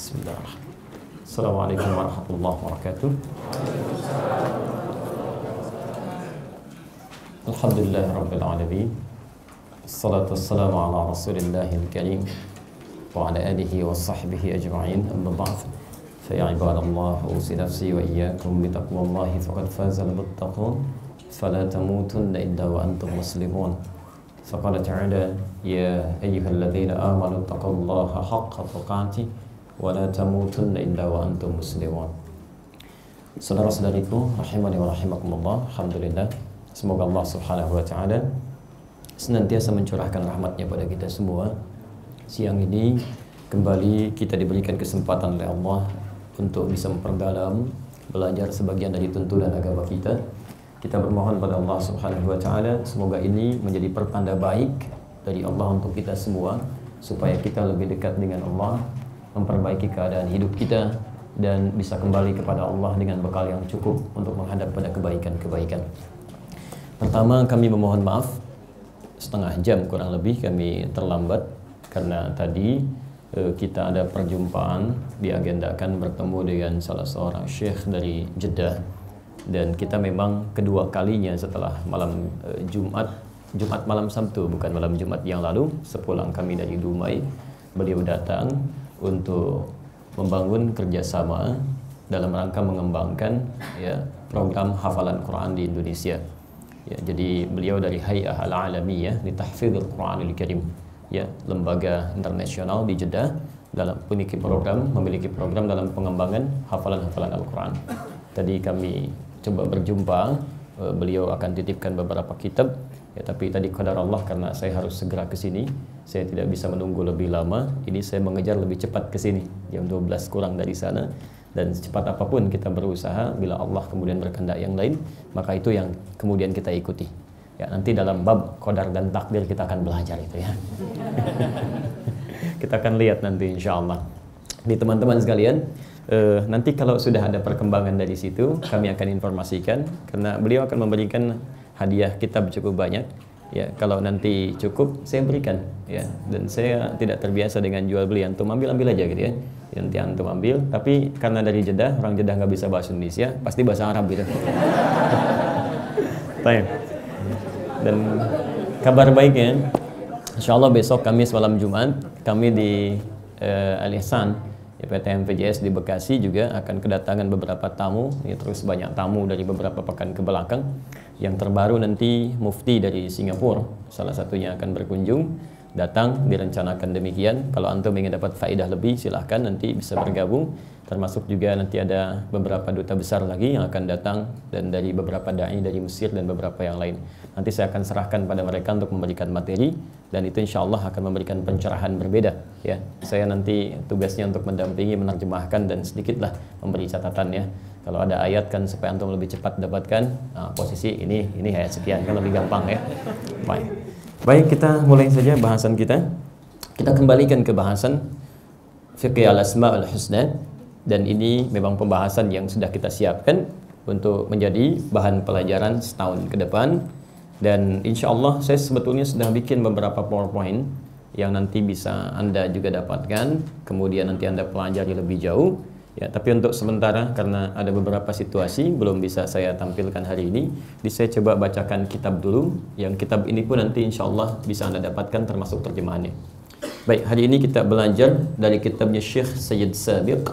بسم الله الرحمن الرحيم السلام عليكم ورحمة الله وبركاته الحمد لله رب العالمين الصلاة والسلام على رسول الله الكريم وعلى آله وصحبه أجمعين أما بعد فيا عباد الله أوصي نفسي وإياكم بتقوى الله فقد فاز المتقون فلا تموتن إلا وأنتم مسلمون فقال تعالى يا أيها الذين آمنوا اتقوا الله حق تقاته ولا تموتن wa antum muslimun. Saudara-saudariku, rahimani wa rahimakumullah, Alhamdulillah Semoga Allah subhanahu wa ta'ala Senantiasa mencurahkan rahmatnya pada kita semua Siang ini kembali kita diberikan kesempatan oleh Allah Untuk bisa memperdalam, belajar sebagian dari tuntunan agama kita Kita bermohon pada Allah subhanahu wa ta'ala Semoga ini menjadi pertanda baik dari Allah untuk kita semua Supaya kita lebih dekat dengan Allah memperbaiki keadaan hidup kita dan bisa kembali kepada Allah dengan bekal yang cukup untuk menghadap pada kebaikan-kebaikan. Pertama, kami memohon maaf setengah jam kurang lebih kami terlambat karena tadi eh, kita ada perjumpaan diagendakan bertemu dengan salah seorang syekh dari Jeddah dan kita memang kedua kalinya setelah malam eh, Jumat Jumat malam Sabtu bukan malam Jumat yang lalu sepulang kami dari Dumai beliau datang untuk membangun kerjasama dalam rangka mengembangkan ya program hafalan Quran di Indonesia. Ya, jadi beliau dari Hay'ah Al-Alamiyah di Quran Quranil Karim, ya, lembaga internasional di Jeddah dalam memiliki program memiliki program dalam pengembangan hafalan-hafalan Al-Quran. Tadi kami coba berjumpa, e, beliau akan titipkan beberapa kitab, ya, tapi tadi kepada Allah karena saya harus segera ke sini saya tidak bisa menunggu lebih lama ini saya mengejar lebih cepat ke sini jam 12 kurang dari sana dan secepat apapun kita berusaha bila Allah kemudian berkehendak yang lain maka itu yang kemudian kita ikuti ya nanti dalam bab kodar dan takdir kita akan belajar itu ya kita akan lihat nanti insya Allah di teman-teman sekalian Uh, nanti kalau sudah ada perkembangan dari situ kami akan informasikan karena beliau akan memberikan hadiah kitab cukup banyak ya kalau nanti cukup saya berikan ya dan saya tidak terbiasa dengan jual beli antum ambil ambil aja gitu ya nanti antum ambil tapi karena dari Jeddah orang Jeddah nggak bisa bahasa Indonesia pasti bahasa Arab gitu Tanya dan kabar baiknya Insya Allah besok Kamis malam Jumat kami di eh, Al Ihsan ya, PTM PJS di Bekasi juga akan kedatangan beberapa tamu ya terus banyak tamu dari beberapa pekan ke belakang yang terbaru nanti mufti dari Singapura salah satunya akan berkunjung datang direncanakan demikian. Kalau antum ingin dapat faedah lebih silahkan nanti bisa bergabung. Termasuk juga nanti ada beberapa duta besar lagi yang akan datang dan dari beberapa dai dari Mesir dan beberapa yang lain. Nanti saya akan serahkan pada mereka untuk memberikan materi dan itu insya Allah akan memberikan pencerahan berbeda. Ya, saya nanti tugasnya untuk mendampingi, menerjemahkan dan sedikitlah memberi catatan ya kalau ada ayat kan supaya antum lebih cepat dapatkan nah, posisi ini ini ayat sekian kan lebih gampang ya baik baik kita mulai saja bahasan kita kita kembalikan ke bahasan fiqih al asma al husna dan ini memang pembahasan yang sudah kita siapkan untuk menjadi bahan pelajaran setahun ke depan dan insya Allah saya sebetulnya sudah bikin beberapa powerpoint yang nanti bisa anda juga dapatkan kemudian nanti anda pelajari lebih jauh Ya, tapi untuk sementara karena ada beberapa situasi belum bisa saya tampilkan hari ini, Di saya coba bacakan kitab dulu. Yang kitab ini pun nanti insya Allah bisa Anda dapatkan termasuk terjemahannya. Baik, hari ini kita belajar dari kitabnya Syekh Sayyid Sabiq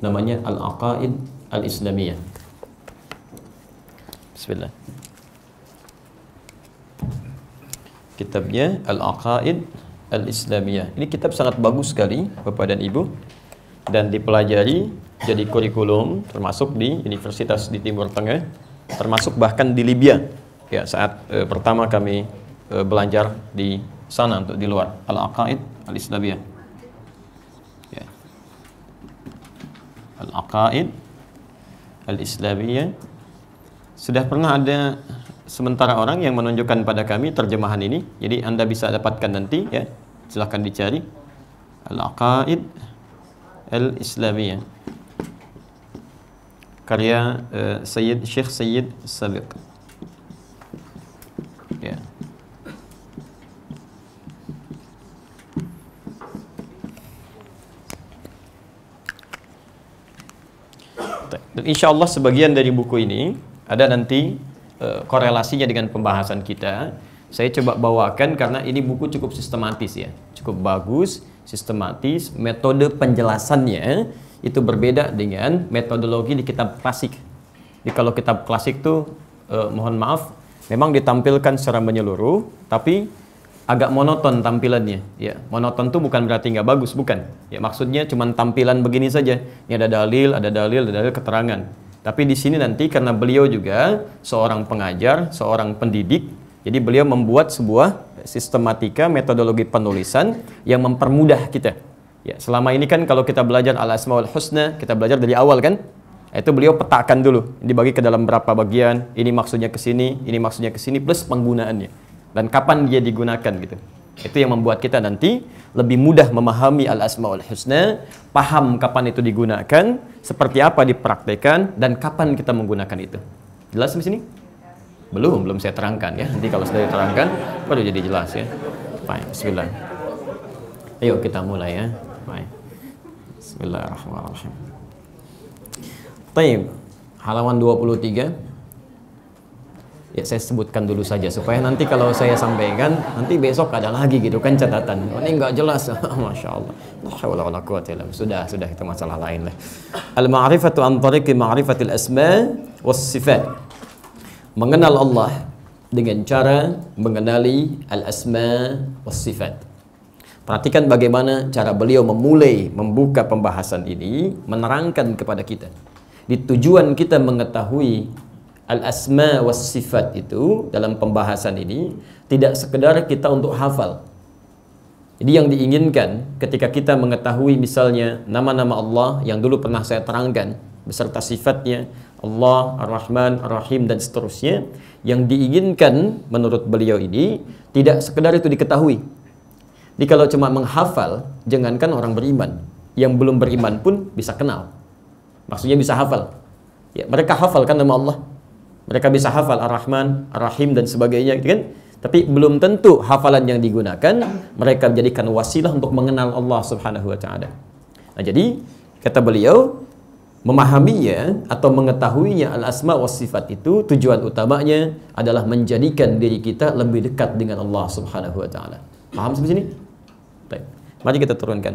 namanya Al-Aqaid Al-Islamiyah. Bismillah. Kitabnya Al-Aqaid Al-Islamiyah. Ini kitab sangat bagus sekali Bapak dan Ibu dan dipelajari jadi kurikulum termasuk di universitas di Timur Tengah termasuk bahkan di Libya ya saat e, pertama kami e, belajar di sana untuk di luar al-aqaid al-islamiyah ya. al-aqaid al-islamiyah sudah pernah ada sementara orang yang menunjukkan pada kami terjemahan ini jadi Anda bisa dapatkan nanti ya silahkan dicari al-aqaid Al-Islamiyah karya uh, e, Sayyid Syekh Sayyid Sabiq. Ya. Yeah. insya Allah sebagian dari buku ini ada nanti uh, korelasinya dengan pembahasan kita. Saya coba bawakan karena ini buku cukup sistematis ya, cukup bagus sistematis, metode penjelasannya itu berbeda dengan metodologi di kitab klasik. Jadi kalau kitab klasik itu eh, mohon maaf, memang ditampilkan secara menyeluruh, tapi agak monoton tampilannya. Ya, monoton itu bukan berarti nggak bagus, bukan. Ya maksudnya cuma tampilan begini saja. Ini ada dalil, ada dalil, ada dalil keterangan. Tapi di sini nanti karena beliau juga seorang pengajar, seorang pendidik, jadi beliau membuat sebuah sistematika metodologi penulisan yang mempermudah kita. Ya, selama ini kan kalau kita belajar al asmaul husna, kita belajar dari awal kan? Itu beliau petakan dulu, dibagi ke dalam berapa bagian, ini maksudnya ke sini, ini maksudnya ke sini plus penggunaannya dan kapan dia digunakan gitu. Itu yang membuat kita nanti lebih mudah memahami al asmaul husna, paham kapan itu digunakan, seperti apa dipraktekkan dan kapan kita menggunakan itu. Jelas di sini? Belum, belum saya terangkan ya. Nanti kalau sudah diterangkan baru jadi jelas ya. Baik, bismillah. Ayo kita mulai ya. Baik. Bismillahirrahmanirrahim. baik Halaman 23 ya saya sebutkan dulu saja supaya nanti kalau saya sampaikan nanti besok ada lagi gitu kan catatan oh, ini nggak jelas masya Allah sudah sudah itu masalah lain lah al ma'rifatu an tariqi ma'rifatil asma was sifat mengenal Allah dengan cara mengenali al-asma was sifat. Perhatikan bagaimana cara beliau memulai membuka pembahasan ini, menerangkan kepada kita. Di tujuan kita mengetahui al-asma was sifat itu dalam pembahasan ini tidak sekedar kita untuk hafal. Jadi yang diinginkan ketika kita mengetahui misalnya nama-nama Allah yang dulu pernah saya terangkan, beserta sifatnya Allah, Ar-Rahman, Ar-Rahim dan seterusnya yang diinginkan menurut beliau ini tidak sekedar itu diketahui. Jadi kalau cuma menghafal, jangankan orang beriman, yang belum beriman pun bisa kenal. Maksudnya bisa hafal. Ya, mereka hafal kan nama Allah. Mereka bisa hafal Ar-Rahman, Ar-Rahim dan sebagainya gitu kan? Tapi belum tentu hafalan yang digunakan mereka menjadikan wasilah untuk mengenal Allah Subhanahu wa taala. Nah, jadi kata beliau memahaminya atau mengetahuinya al asma wa sifat itu tujuan utamanya adalah menjadikan diri kita lebih dekat dengan Allah Subhanahu wa taala. Paham sampai sini? Baik. Mari kita turunkan.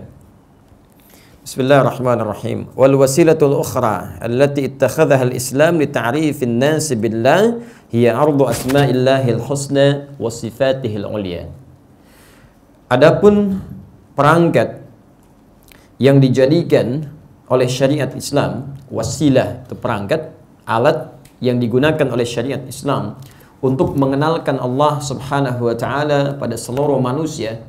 Bismillahirrahmanirrahim. Wal wasilatul ukhra allati ittakhadhaha al-Islam li ta'rifin nas billah hiya ardu asma'illahil husna wa sifatihil 'ulya. Adapun perangkat yang dijadikan oleh syariat Islam, wasilah atau perangkat, alat yang digunakan oleh syariat Islam untuk mengenalkan Allah Subhanahu wa taala pada seluruh manusia,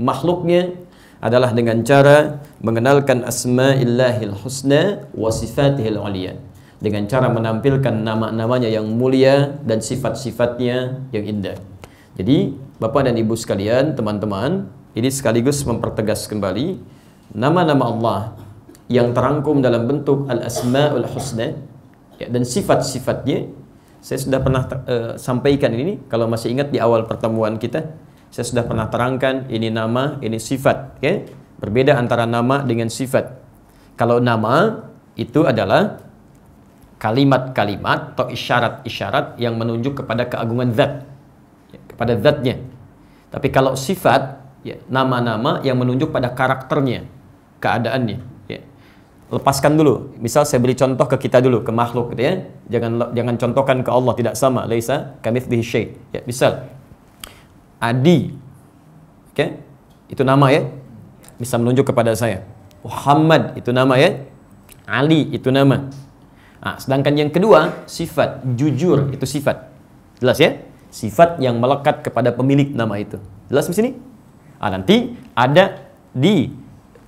makhluknya adalah dengan cara mengenalkan asma'illahil husna wa sifatihil uliya. Dengan cara menampilkan nama-namanya yang mulia dan sifat-sifatnya yang indah. Jadi, Bapak dan Ibu sekalian, teman-teman, ini sekaligus mempertegas kembali nama-nama Allah yang terangkum dalam bentuk al-asmaul husna ya, dan sifat-sifatnya saya sudah pernah uh, sampaikan ini kalau masih ingat di awal pertemuan kita saya sudah pernah terangkan ini nama ini sifat ya berbeda antara nama dengan sifat kalau nama itu adalah kalimat-kalimat atau isyarat-isyarat yang menunjuk kepada keagungan zat ya, kepada zatnya tapi kalau sifat ya, nama-nama ya, nama -nama yang menunjuk pada karakternya keadaannya lepaskan dulu. Misal saya beri contoh ke kita dulu, ke makhluk gitu ya. Jangan jangan contohkan ke Allah tidak sama. Laisa kamitslihi syai. Ya, misal Adi. Oke? Okay? Itu nama ya. Bisa menunjuk kepada saya. Muhammad itu nama ya. Ali itu nama. Nah, sedangkan yang kedua sifat jujur itu sifat. Jelas ya? Sifat yang melekat kepada pemilik nama itu. Jelas di sini? Ah nanti ada di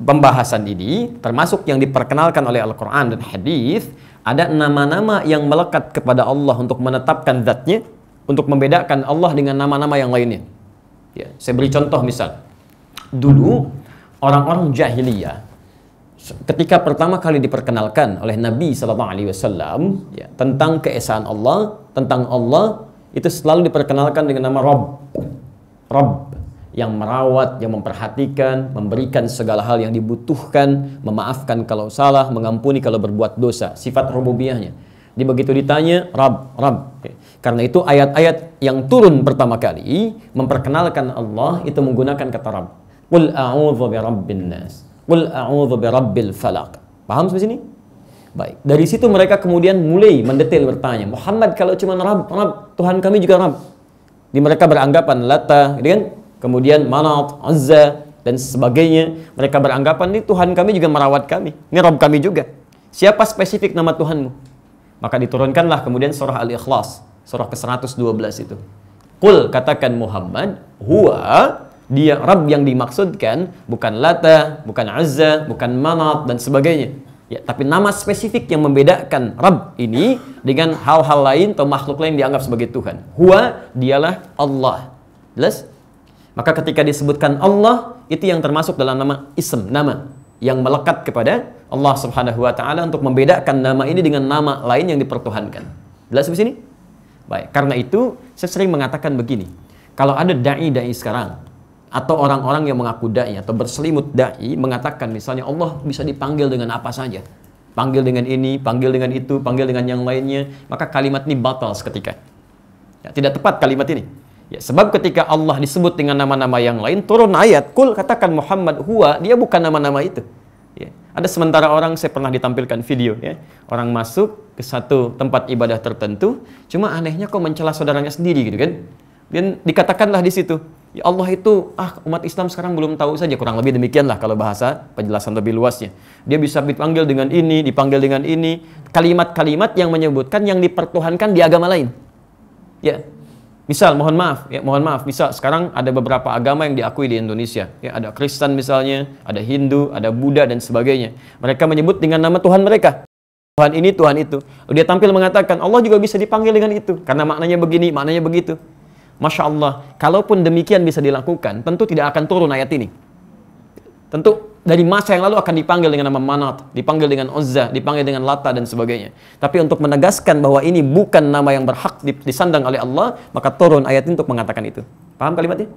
pembahasan ini, termasuk yang diperkenalkan oleh Al-Quran dan Hadis, ada nama-nama yang melekat kepada Allah untuk menetapkan zatnya, untuk membedakan Allah dengan nama-nama yang lainnya. Ya, saya beri contoh misal, dulu orang-orang jahiliyah ketika pertama kali diperkenalkan oleh Nabi SAW ya, tentang keesaan Allah, tentang Allah itu selalu diperkenalkan dengan nama Rob, Rob, yang merawat, yang memperhatikan, memberikan segala hal yang dibutuhkan, memaafkan kalau salah, mengampuni kalau berbuat dosa. Sifat rububiyahnya. Di begitu ditanya, Rab, Rab. Karena itu ayat-ayat yang turun pertama kali memperkenalkan Allah itu menggunakan kata Rab. Qul a'udzu birabbin nas. Qul a'udzu birabbil Falak. Paham sampai sini? Baik. Dari situ mereka kemudian mulai mendetail bertanya, Muhammad kalau cuma Rab, Rab, Tuhan kami juga Rab. Di mereka beranggapan lata, gitu kan? kemudian Manat, Azza, dan sebagainya. Mereka beranggapan, ini Tuhan kami juga merawat kami. Ini Rob kami juga. Siapa spesifik nama Tuhanmu? Maka diturunkanlah kemudian surah Al-Ikhlas, surah ke-112 itu. Kul katakan Muhammad, huwa dia Rab yang dimaksudkan bukan Lata, bukan Azza, bukan Manat dan sebagainya. Ya, tapi nama spesifik yang membedakan Rab ini dengan hal-hal lain atau makhluk lain dianggap sebagai Tuhan. Huwa dialah Allah. Jelas? Maka ketika disebutkan Allah, itu yang termasuk dalam nama ism, nama yang melekat kepada Allah Subhanahu wa taala untuk membedakan nama ini dengan nama lain yang dipertuhankan. Jelas di sini? Baik, karena itu saya sering mengatakan begini. Kalau ada dai-dai sekarang atau orang-orang yang mengaku dai atau berselimut dai mengatakan misalnya Allah bisa dipanggil dengan apa saja. Panggil dengan ini, panggil dengan itu, panggil dengan yang lainnya, maka kalimat ini batal seketika. Ya, tidak tepat kalimat ini. Ya, sebab ketika Allah disebut dengan nama-nama yang lain, turun ayat, kul katakan Muhammad huwa, dia bukan nama-nama itu. Ya. Ada sementara orang, saya pernah ditampilkan video, ya. orang masuk ke satu tempat ibadah tertentu, cuma anehnya kok mencela saudaranya sendiri gitu kan. Dan dikatakanlah di situ, ya Allah itu, ah umat Islam sekarang belum tahu saja, kurang lebih demikianlah kalau bahasa penjelasan lebih luasnya. Dia bisa dipanggil dengan ini, dipanggil dengan ini, kalimat-kalimat yang menyebutkan yang dipertuhankan di agama lain. Ya, Misal, mohon maaf, ya, mohon maaf, misal sekarang ada beberapa agama yang diakui di Indonesia. Ya, ada Kristen misalnya, ada Hindu, ada Buddha, dan sebagainya. Mereka menyebut dengan nama Tuhan mereka. Tuhan ini, Tuhan itu. dia tampil mengatakan, Allah juga bisa dipanggil dengan itu. Karena maknanya begini, maknanya begitu. Masya Allah, kalaupun demikian bisa dilakukan, tentu tidak akan turun ayat ini. Tentu dari masa yang lalu akan dipanggil dengan nama Manat, dipanggil dengan Uzza, dipanggil dengan Lata dan sebagainya. Tapi untuk menegaskan bahwa ini bukan nama yang berhak disandang oleh Allah, maka turun ayat ini untuk mengatakan itu. Paham kalimatnya?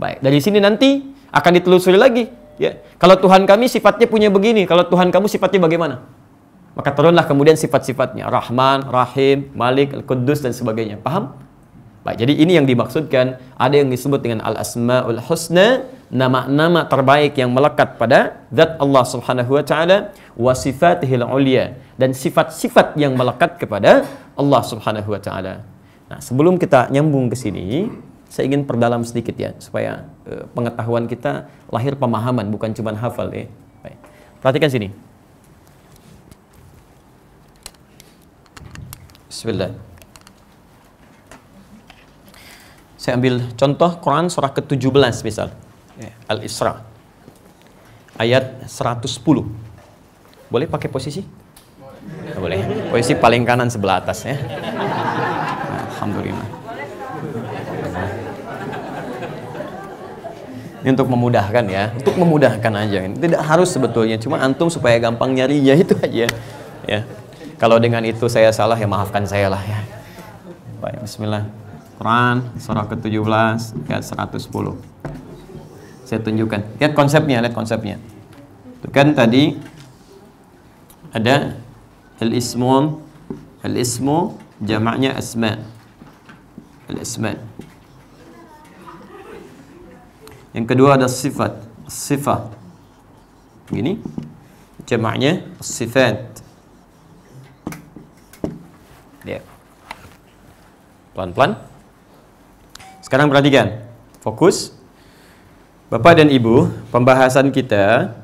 Baik, dari sini nanti akan ditelusuri lagi. Ya, kalau Tuhan kami sifatnya punya begini, kalau Tuhan kamu sifatnya bagaimana? Maka turunlah kemudian sifat-sifatnya, Rahman, Rahim, Malik, Al-Quddus dan sebagainya. Paham? Baik, jadi ini yang dimaksudkan ada yang disebut dengan al-asmaul husna, nama-nama terbaik yang melekat pada zat Allah Subhanahu wa taala wa sifatihil ulia dan sifat-sifat yang melekat kepada Allah Subhanahu wa taala. Nah, sebelum kita nyambung ke sini, saya ingin perdalam sedikit ya supaya e, pengetahuan kita lahir pemahaman bukan cuma hafal ya. Baik. Perhatikan sini. Bismillahirrahmanirrahim. Saya ambil contoh Quran surah ke-17 misal. Ya, Al-Isra. Ayat 110. Boleh pakai posisi? Boleh. Boleh. Posisi paling kanan sebelah atas ya. Alhamdulillah. Ini untuk memudahkan ya, untuk memudahkan aja. Tidak harus sebetulnya, cuma antum supaya gampang nyari ya itu aja. Ya. Kalau dengan itu saya salah ya maafkan saya lah ya. Baik, bismillah. Quran surah ke-17 ayat 110. Saya tunjukkan. Lihat konsepnya, lihat konsepnya. Itu kan tadi ada al-ismun al-ismu jamaknya asma. Al-asma. Yang kedua ada sifat, sifat. Gini. Jamaknya sifat. Ya. Pelan-pelan. Sekarang perhatikan, fokus. Bapak dan Ibu, pembahasan kita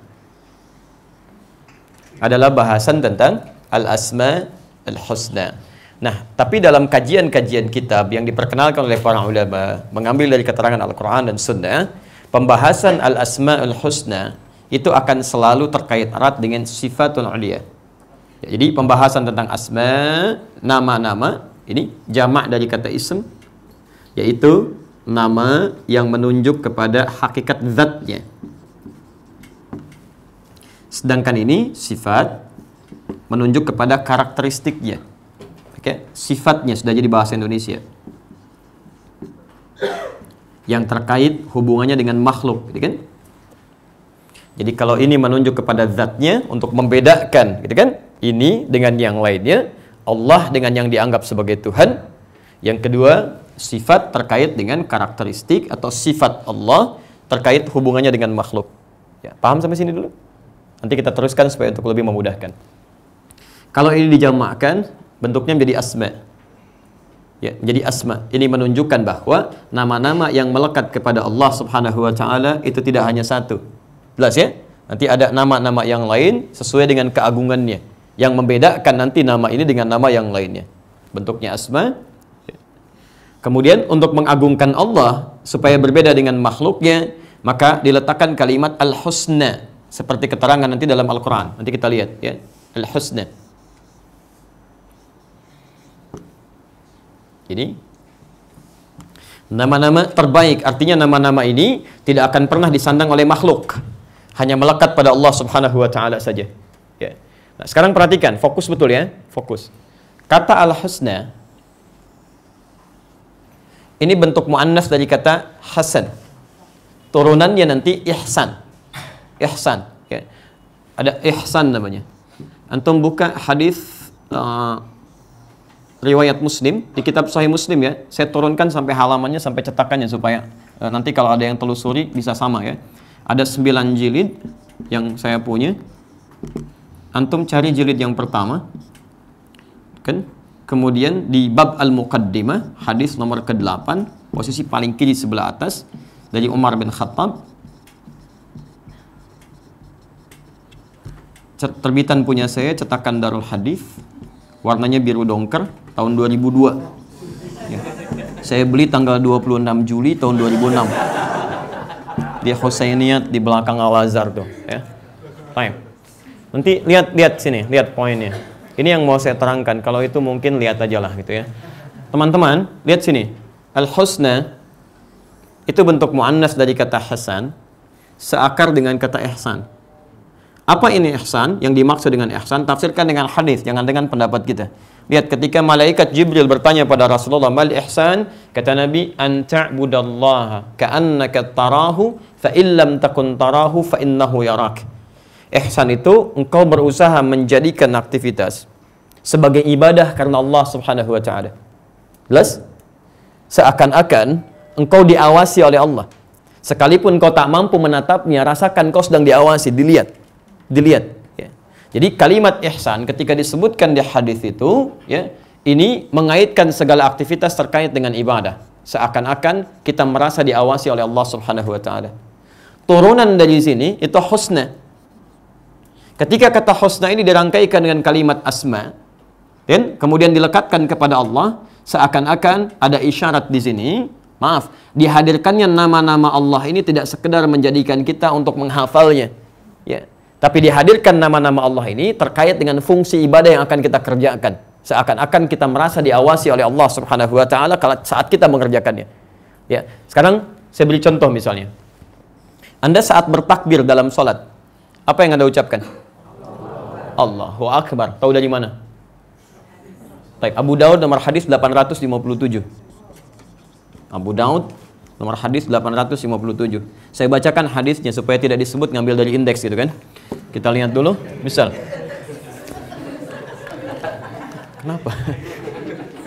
adalah bahasan tentang al-asma al-husna. Nah, tapi dalam kajian-kajian kitab yang diperkenalkan oleh para ulama mengambil dari keterangan Al-Qur'an dan Sunnah, pembahasan al-asma al-husna itu akan selalu terkait erat dengan sifatul ulia. jadi pembahasan tentang asma, nama-nama, ini jamak dari kata ism yaitu nama yang menunjuk kepada hakikat zatnya. Sedangkan ini sifat menunjuk kepada karakteristiknya. Oke, sifatnya sudah jadi bahasa Indonesia. Yang terkait hubungannya dengan makhluk, gitu kan? Jadi kalau ini menunjuk kepada zatnya untuk membedakan, gitu kan? Ini dengan yang lainnya, Allah dengan yang dianggap sebagai Tuhan. Yang kedua, sifat terkait dengan karakteristik atau sifat Allah terkait hubungannya dengan makhluk. Ya, paham sampai sini dulu? Nanti kita teruskan supaya untuk lebih memudahkan. Kalau ini dijamakkan, bentuknya menjadi asma. Ya, menjadi asma. Ini menunjukkan bahwa nama-nama yang melekat kepada Allah Subhanahu wa taala itu tidak hanya satu. Jelas ya? Nanti ada nama-nama yang lain sesuai dengan keagungannya yang membedakan nanti nama ini dengan nama yang lainnya. Bentuknya asma, Kemudian untuk mengagungkan Allah supaya berbeda dengan makhluknya, maka diletakkan kalimat al-husna seperti keterangan nanti dalam Al-Qur'an. Nanti kita lihat ya. Al-husna. Jadi nama-nama terbaik artinya nama-nama ini tidak akan pernah disandang oleh makhluk, hanya melekat pada Allah Subhanahu wa taala saja. Ya. Nah, sekarang perhatikan, fokus betul ya, fokus. Kata al-husna ini bentuk mu'annas dari kata hasan. Turunannya nanti ihsan. Ihsan. Ya. Ada ihsan namanya. Antum buka hadis uh, riwayat Muslim di kitab Sahih Muslim ya. Saya turunkan sampai halamannya sampai cetakannya supaya uh, nanti kalau ada yang telusuri bisa sama ya. Ada sembilan jilid yang saya punya. Antum cari jilid yang pertama. Kan? Kemudian di bab Al-Muqaddimah, hadis nomor ke-8, posisi paling kiri sebelah atas dari Umar bin Khattab. Terbitan punya saya, cetakan Darul Hadis, warnanya biru dongker, tahun 2002. Ya. Saya beli tanggal 26 Juli tahun 2006. Di Husainiyat di belakang Al-Azhar tuh, ya. Time. Nanti lihat lihat sini, lihat poinnya. Ini yang mau saya terangkan. Kalau itu mungkin lihat aja lah gitu ya. Teman-teman, lihat sini. Al-husna itu bentuk muannas dari kata hasan seakar dengan kata ihsan. Apa ini ihsan? Yang dimaksud dengan ihsan tafsirkan dengan hadis, jangan dengan pendapat kita. Lihat ketika malaikat Jibril bertanya pada Rasulullah mal ihsan, kata Nabi an ta'budallaha ka'annaka tarahu fa illam takun tarahu fa innahu yarak. Ihsan itu engkau berusaha menjadikan aktivitas sebagai ibadah karena Allah Subhanahu wa taala. Jelas? Seakan-akan engkau diawasi oleh Allah. Sekalipun kau tak mampu menatapnya, rasakan kau sedang diawasi, dilihat. Dilihat. Ya. Jadi kalimat ihsan ketika disebutkan di hadis itu, ya, ini mengaitkan segala aktivitas terkait dengan ibadah. Seakan-akan kita merasa diawasi oleh Allah Subhanahu wa taala. Turunan dari sini itu husna, Ketika kata husna ini dirangkaikan dengan kalimat asma, dan kemudian dilekatkan kepada Allah, seakan-akan ada isyarat di sini. Maaf, dihadirkannya nama-nama Allah ini tidak sekedar menjadikan kita untuk menghafalnya. Ya, tapi dihadirkan nama-nama Allah ini terkait dengan fungsi ibadah yang akan kita kerjakan. Seakan-akan kita merasa diawasi oleh Allah Subhanahu wa taala saat kita mengerjakannya. Ya. Sekarang saya beri contoh misalnya. Anda saat bertakbir dalam salat, apa yang Anda ucapkan? Allahu Akbar. Tahu dari mana? Baik, Abu Daud nomor hadis 857. Abu Daud nomor hadis 857. Saya bacakan hadisnya supaya tidak disebut ngambil dari indeks gitu kan. Kita lihat dulu, misal. Kenapa?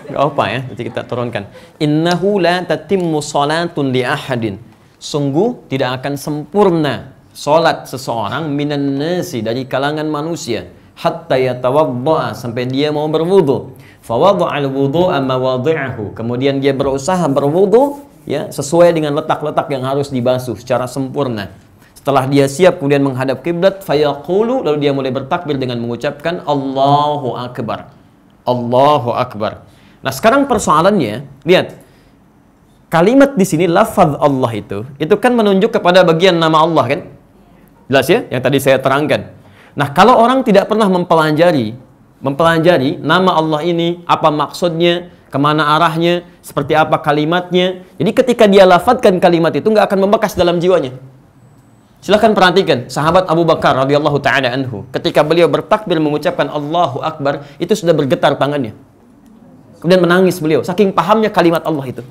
Gak apa ya, nanti kita turunkan. Innahu la tatimmu salatun li ahadin. Sungguh tidak akan sempurna salat seseorang minan nasi dari kalangan manusia hatta yatawadda'a sampai dia mau berwudu. Fawadha'al wudu'a mawadhi'ahu. Kemudian dia berusaha berwudu ya sesuai dengan letak-letak yang harus dibasuh secara sempurna. Setelah dia siap kemudian menghadap kiblat, fayaqulu lalu dia mulai bertakbir dengan mengucapkan Allahu akbar. Allahu akbar. Nah, sekarang persoalannya, lihat. Kalimat di sini lafaz Allah itu, itu kan menunjuk kepada bagian nama Allah kan? Jelas ya? Yang tadi saya terangkan. Nah, kalau orang tidak pernah mempelajari mempelajari nama Allah ini, apa maksudnya, kemana arahnya, seperti apa kalimatnya. Jadi ketika dia lafadkan kalimat itu nggak akan membekas dalam jiwanya. Silahkan perhatikan sahabat Abu Bakar radhiyallahu taala anhu ketika beliau bertakbir mengucapkan Allahu Akbar itu sudah bergetar tangannya. Kemudian menangis beliau saking pahamnya kalimat Allah itu.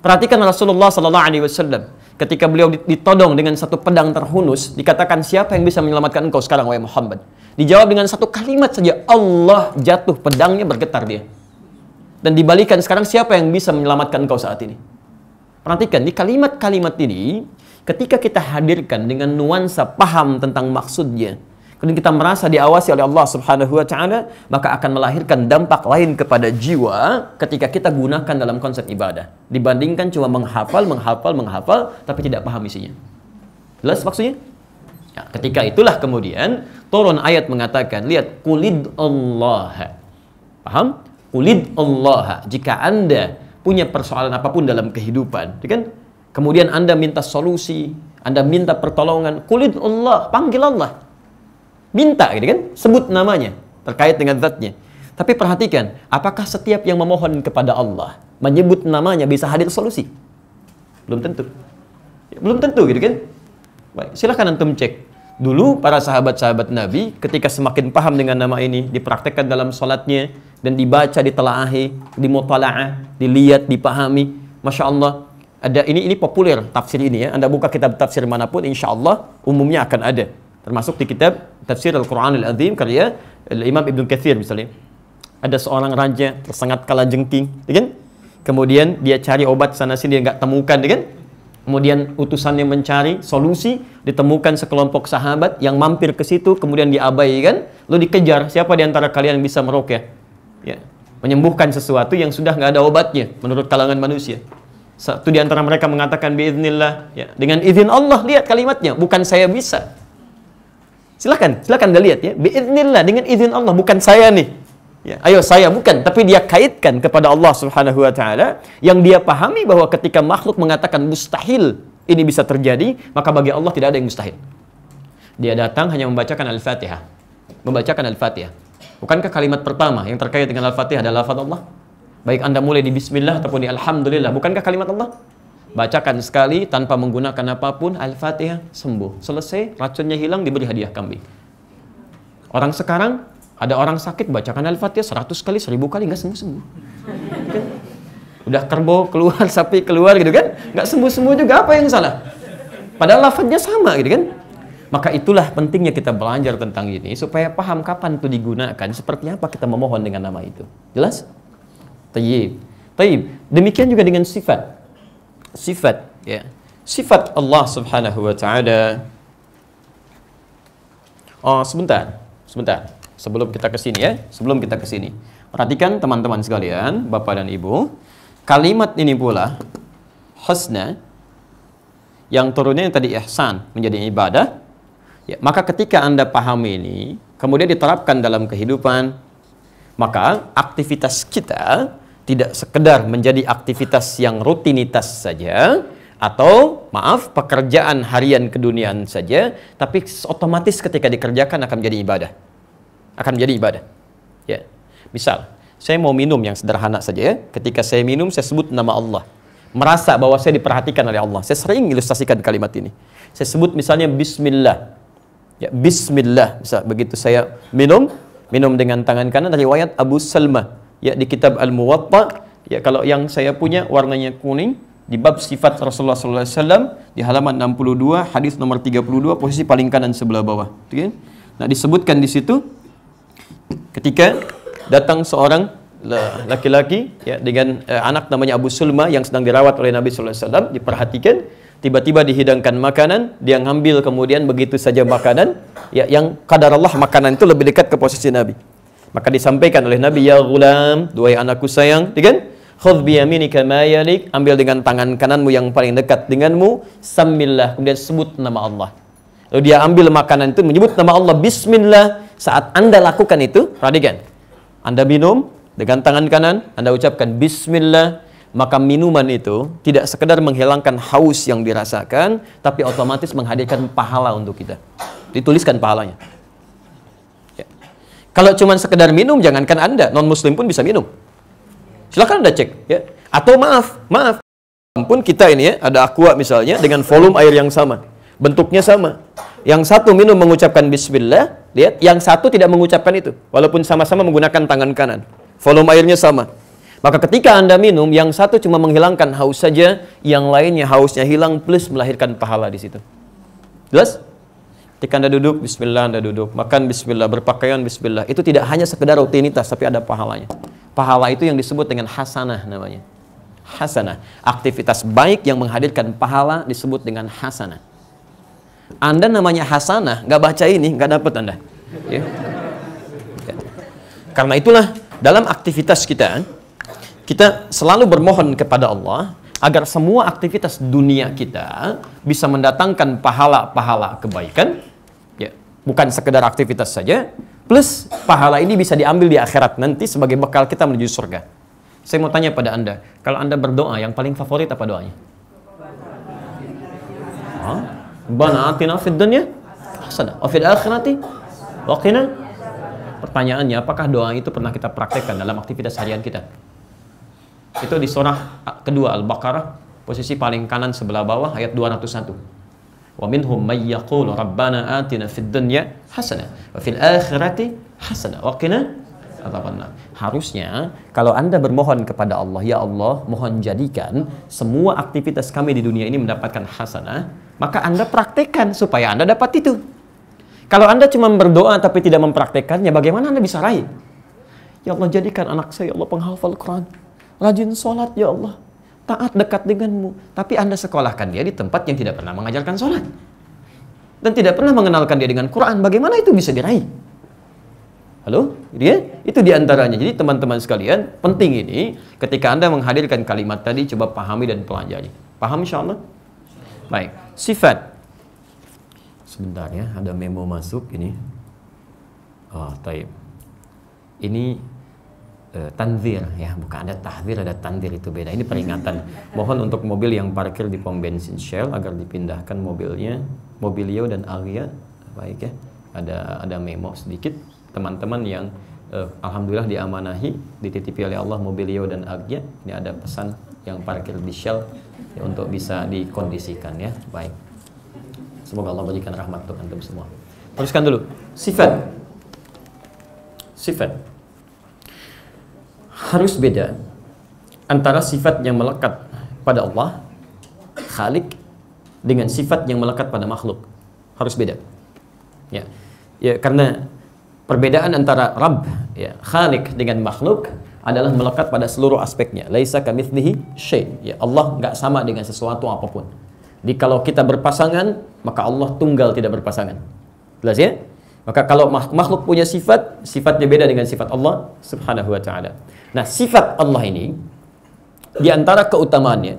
Perhatikan Rasulullah Sallallahu Alaihi Wasallam ketika beliau ditodong dengan satu pedang terhunus, dikatakan siapa yang bisa menyelamatkan engkau sekarang, wahai Muhammad? Dijawab dengan satu kalimat saja, Allah jatuh pedangnya bergetar dia. Dan dibalikan sekarang siapa yang bisa menyelamatkan engkau saat ini? Perhatikan di kalimat-kalimat ini, ketika kita hadirkan dengan nuansa paham tentang maksudnya, kemudian kita merasa diawasi oleh Allah Subhanahu wa taala, maka akan melahirkan dampak lain kepada jiwa ketika kita gunakan dalam konsep ibadah dibandingkan cuma menghafal, menghafal, menghafal tapi tidak paham isinya. Jelas maksudnya? Ya, ketika itulah kemudian turun ayat mengatakan, lihat kulid Allah. Paham? Kulid Allah. Jika Anda punya persoalan apapun dalam kehidupan, ya kan? Kemudian Anda minta solusi, Anda minta pertolongan, kulit Allah, panggil Allah. Minta gitu kan, sebut namanya terkait dengan zatnya. Tapi perhatikan, apakah setiap yang memohon kepada Allah menyebut namanya bisa hadir solusi? Belum tentu. Belum tentu gitu kan. Baik, silahkan antum cek. Dulu para sahabat-sahabat Nabi ketika semakin paham dengan nama ini, dipraktekkan dalam sholatnya, dan dibaca, ditelaah, dimutalaah, dilihat, dipahami. Masya Allah, ada ini ini populer tafsir ini ya. Anda buka kitab tafsir manapun, insya Allah umumnya akan ada termasuk di kitab Tafsir Al-Quran Al-Azim karya Imam Ibn Kathir misalnya ada seorang raja tersengat kala jengking ya kan kemudian dia cari obat sana sini dia nggak temukan ya kan kemudian utusannya mencari solusi ditemukan sekelompok sahabat yang mampir ke situ kemudian diabaikan ya lalu dikejar siapa di antara kalian yang bisa meruqyah ya menyembuhkan sesuatu yang sudah nggak ada obatnya menurut kalangan manusia satu di antara mereka mengatakan biiznillah ya dengan izin Allah lihat kalimatnya bukan saya bisa Silakan, silakan Anda lihat ya. Biiznillah dengan izin Allah bukan saya nih. Ya, ayo saya bukan, tapi dia kaitkan kepada Allah Subhanahu wa taala yang dia pahami bahwa ketika makhluk mengatakan mustahil ini bisa terjadi, maka bagi Allah tidak ada yang mustahil. Dia datang hanya membacakan Al-Fatihah. Membacakan Al-Fatihah. Bukankah kalimat pertama yang terkait dengan Al-Fatihah adalah lafaz Allah? Baik Anda mulai di bismillah ataupun di alhamdulillah, bukankah kalimat Allah? bacakan sekali tanpa menggunakan apapun Al-Fatihah sembuh selesai racunnya hilang diberi hadiah kambing orang sekarang ada orang sakit bacakan Al-Fatihah 100 kali 1000 kali nggak sembuh-sembuh kan? udah kerbau keluar sapi keluar gitu kan nggak sembuh-sembuh juga apa yang salah padahal lafadznya sama gitu kan maka itulah pentingnya kita belajar tentang ini supaya paham kapan itu digunakan seperti apa kita memohon dengan nama itu jelas Tayyib. Tayyib. Demikian juga dengan sifat sifat ya sifat Allah Subhanahu wa taala oh sebentar sebentar sebelum kita kesini ya sebelum kita kesini perhatikan teman-teman sekalian Bapak dan Ibu kalimat ini pula husna yang turunnya yang tadi ihsan menjadi ibadah ya, maka ketika Anda pahami ini kemudian diterapkan dalam kehidupan maka aktivitas kita tidak sekedar menjadi aktivitas yang rutinitas saja atau maaf pekerjaan harian keduniaan saja tapi otomatis ketika dikerjakan akan menjadi ibadah akan menjadi ibadah ya misal saya mau minum yang sederhana saja ya ketika saya minum saya sebut nama Allah merasa bahwa saya diperhatikan oleh Allah. Saya sering ilustrasikan kalimat ini. Saya sebut misalnya bismillah. Ya, bismillah. misal begitu saya minum, minum dengan tangan kanan dari wayat Abu Salma ya di kitab Al-Muwatta ya kalau yang saya punya warnanya kuning di bab sifat Rasulullah sallallahu alaihi wasallam di halaman 62 hadis nomor 32 posisi paling kanan sebelah bawah gitu Nah disebutkan di situ ketika datang seorang laki-laki ya dengan eh, anak namanya Abu Sulma yang sedang dirawat oleh Nabi sallallahu alaihi wasallam diperhatikan tiba-tiba dihidangkan makanan dia ngambil kemudian begitu saja makanan ya yang kadar Allah makanan itu lebih dekat ke posisi Nabi maka disampaikan oleh Nabi, "Ya gulam, duhai anakku sayang." Dengan khudh biyaminika ma ambil dengan tangan kananmu yang paling dekat denganmu, sammillah, kemudian sebut nama Allah. Lalu dia ambil makanan itu menyebut nama Allah bismillah. Saat Anda lakukan itu, perhatikan. Anda minum dengan tangan kanan, Anda ucapkan bismillah, maka minuman itu tidak sekedar menghilangkan haus yang dirasakan, tapi otomatis menghadirkan pahala untuk kita. Dituliskan pahalanya. Kalau cuma sekedar minum, jangankan Anda, non-muslim pun bisa minum. Silahkan Anda cek. Ya. Atau maaf, maaf. Ampun kita ini ya, ada aqua misalnya dengan volume air yang sama. Bentuknya sama. Yang satu minum mengucapkan bismillah, lihat. Yang satu tidak mengucapkan itu. Walaupun sama-sama menggunakan tangan kanan. Volume airnya sama. Maka ketika Anda minum, yang satu cuma menghilangkan haus saja, yang lainnya hausnya hilang plus melahirkan pahala di situ. Jelas? Ketika Anda duduk, bismillah Anda duduk. Makan bismillah, berpakaian bismillah. Itu tidak hanya sekedar rutinitas tapi ada pahalanya. Pahala itu yang disebut dengan hasanah namanya. Hasanah. Aktivitas baik yang menghadirkan pahala disebut dengan hasanah. Anda namanya hasanah, nggak baca ini, nggak dapat Anda. Ya. ya. Karena itulah dalam aktivitas kita, kita selalu bermohon kepada Allah agar semua aktivitas dunia kita bisa mendatangkan pahala-pahala kebaikan bukan sekedar aktivitas saja, plus pahala ini bisa diambil di akhirat nanti sebagai bekal kita menuju surga. Saya mau tanya pada Anda, kalau Anda berdoa yang paling favorit apa doanya? Rabbana fid dunya hasanah wa fil akhirati Pertanyaannya, apakah doa itu pernah kita praktekkan dalam aktivitas harian kita? Itu di surah kedua Al-Baqarah, posisi paling kanan sebelah bawah ayat 201. ومنهم من يقول ربنا آتنا في الدنيا حسنة وفي الآخرة حسنة وقنا Harusnya kalau Anda bermohon kepada Allah, ya Allah, mohon jadikan semua aktivitas kami di dunia ini mendapatkan hasanah, maka Anda praktekkan supaya Anda dapat itu. Kalau Anda cuma berdoa tapi tidak mempraktekannya, bagaimana Anda bisa raih? Ya Allah, jadikan anak saya, ya Allah, penghafal Quran, rajin sholat, ya Allah, taat dekat denganmu. Tapi Anda sekolahkan dia di tempat yang tidak pernah mengajarkan sholat. Dan tidak pernah mengenalkan dia dengan Quran. Bagaimana itu bisa diraih? Halo? Dia? Ya, itu diantaranya. Jadi teman-teman sekalian, penting ini ketika Anda menghadirkan kalimat tadi, coba pahami dan pelajari. Paham insya Baik. Sifat. Sebentar ya, ada memo masuk ini. Ah, oh, taib. Ini uh, tanzir ya bukan ada tahzir ada tanzir itu beda ini peringatan mohon untuk mobil yang parkir di pom bensin Shell agar dipindahkan mobilnya mobilio dan Alia baik ya ada ada memo sedikit teman-teman yang uh, alhamdulillah diamanahi dititipi oleh Allah mobilio dan Alia ini ada pesan yang parkir di Shell ya, untuk bisa dikondisikan ya baik semoga Allah berikan rahmat untuk antum semua teruskan dulu sifat sifat harus beda antara sifat yang melekat pada Allah Khalik dengan sifat yang melekat pada makhluk harus beda ya ya karena perbedaan antara Rabb ya Khalik dengan makhluk adalah melekat pada seluruh aspeknya laisa kamitslihi syai ya Allah nggak sama dengan sesuatu apapun jadi kalau kita berpasangan maka Allah tunggal tidak berpasangan jelas ya maka kalau makhluk punya sifat, sifatnya beda dengan sifat Allah Subhanahu wa taala. Nah, sifat Allah ini di antara keutamaannya,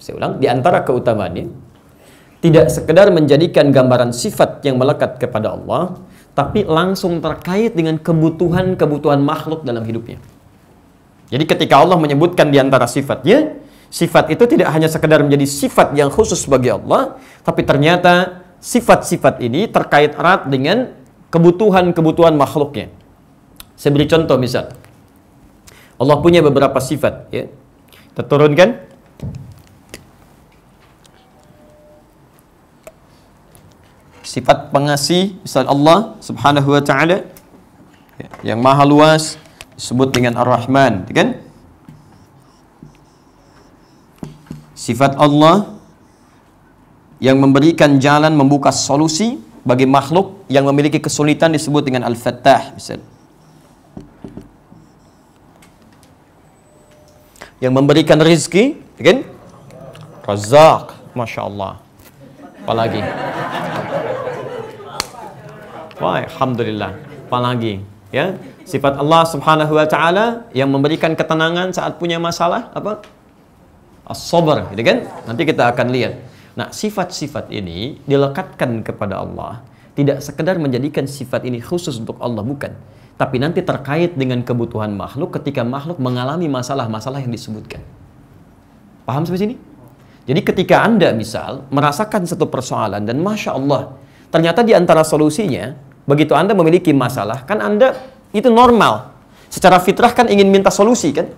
saya ulang, di antara keutamaannya tidak sekedar menjadikan gambaran sifat yang melekat kepada Allah, tapi langsung terkait dengan kebutuhan-kebutuhan makhluk dalam hidupnya. Jadi ketika Allah menyebutkan di antara sifatnya, sifat itu tidak hanya sekedar menjadi sifat yang khusus bagi Allah, tapi ternyata sifat-sifat ini terkait erat dengan kebutuhan-kebutuhan makhluknya. Saya beri contoh misal. Allah punya beberapa sifat. Ya. Kita turunkan. Sifat pengasih, misal Allah subhanahu wa ta'ala. Ya, yang maha luas, disebut dengan Ar-Rahman. Ya kan? Sifat Allah yang memberikan jalan membuka solusi bagi makhluk yang memiliki kesulitan disebut dengan al-fattah misalnya. Yang memberikan rizki, kan? Razak, Masya Allah. Apalagi? Wah, Alhamdulillah. Apalagi? Ya, sifat Allah Subhanahu wa taala yang memberikan ketenangan saat punya masalah apa? As-sabr, gitu kan? Nanti kita akan lihat. Nah, sifat-sifat ini dilekatkan kepada Allah, tidak sekedar menjadikan sifat ini khusus untuk Allah, bukan. Tapi nanti terkait dengan kebutuhan makhluk ketika makhluk mengalami masalah-masalah yang disebutkan. Paham sampai sini? Jadi ketika Anda misal merasakan satu persoalan dan Masya Allah, ternyata di antara solusinya, begitu Anda memiliki masalah, kan Anda itu normal. Secara fitrah kan ingin minta solusi kan?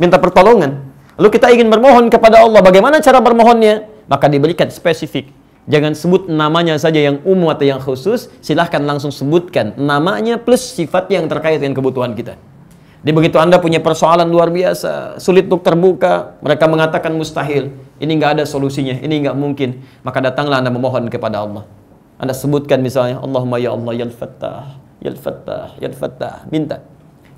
Minta pertolongan. Lalu kita ingin bermohon kepada Allah. Bagaimana cara bermohonnya? maka diberikan spesifik. Jangan sebut namanya saja yang umum atau yang khusus, silahkan langsung sebutkan namanya plus sifat yang terkait dengan kebutuhan kita. Di begitu Anda punya persoalan luar biasa, sulit untuk terbuka, mereka mengatakan mustahil, ini nggak ada solusinya, ini nggak mungkin, maka datanglah Anda memohon kepada Allah. Anda sebutkan misalnya, Allahumma ya Allah, yal fattah, yal fattah, yal fattah, minta.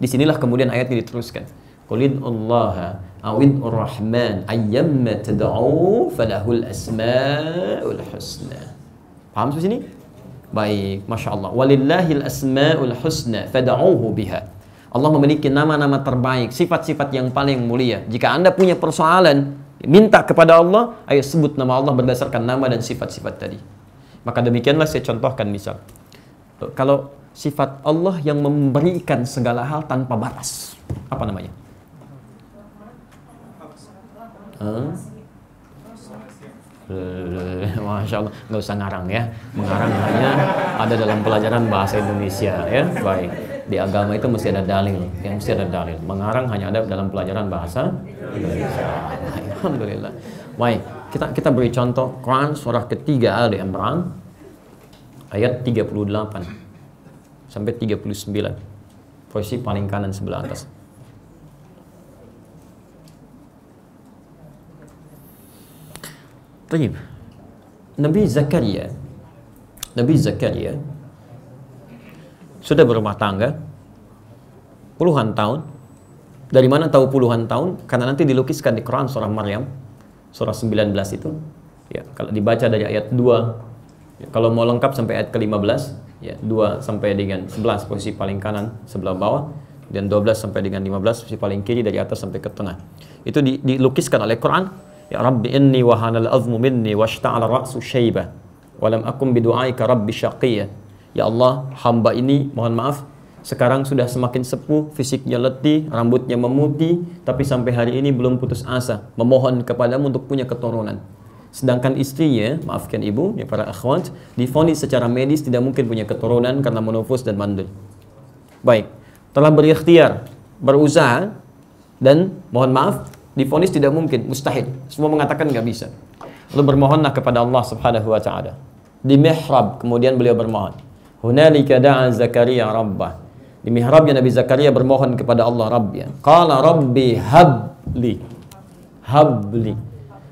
Disinilah kemudian ayat ini diteruskan. Qulid Allah awid rahman ayyamma tad'u falahul asma'ul husna paham sini baik masya Allah walillahil asma'ul husna fad'uhu biha Allah memiliki nama-nama terbaik sifat-sifat yang paling mulia jika anda punya persoalan minta kepada Allah ayo sebut nama Allah berdasarkan nama dan sifat-sifat tadi maka demikianlah saya contohkan misal kalau sifat Allah yang memberikan segala hal tanpa batas apa namanya Eh, Masya Allah, nggak usah ngarang ya. Mengarang hanya ada dalam pelajaran bahasa Indonesia ya. Baik, di agama itu mesti ada dalil, yang mesti ada dalil. Mengarang hanya ada dalam pelajaran bahasa Indonesia. Nah, Alhamdulillah. Baik, kita kita beri contoh Quran surah ketiga Al Imran ayat 38 sampai 39. Posisi paling kanan sebelah atas. طيب Nabi Zakaria Nabi Zakaria sudah berumah tangga puluhan tahun dari mana tahu puluhan tahun karena nanti dilukiskan di Quran surah Maryam surah 19 itu ya kalau dibaca dari ayat 2 ya, kalau mau lengkap sampai ayat ke-15 ya 2 sampai dengan 11 posisi paling kanan sebelah bawah dan 12 sampai dengan 15 posisi paling kiri dari atas sampai ke tengah itu dilukiskan oleh Quran Ya Rabbi inni wahanal azmu minni wa washta'ala ra'su syaibah wa lam akum bidu'aika rabbi syaqiyah. Ya Allah, hamba ini mohon maaf sekarang sudah semakin sepuh, fisiknya letih, rambutnya memutih, tapi sampai hari ini belum putus asa, memohon kepadamu untuk punya keturunan. Sedangkan istrinya, maafkan ibu, ya para akhwat, difonis secara medis tidak mungkin punya keturunan karena menufus dan mandul. Baik, telah berikhtiar, berusaha, dan mohon maaf, Difonis tidak mungkin, mustahil. Semua mengatakan nggak bisa. Lalu bermohonlah kepada Allah Subhanahu wa taala. Di mihrab kemudian beliau bermohon. Hunalika da'a Zakaria rabbah. Di mihrabnya Nabi Zakaria bermohon kepada Allah Rabbnya. Qala Rabbi habli. Habli.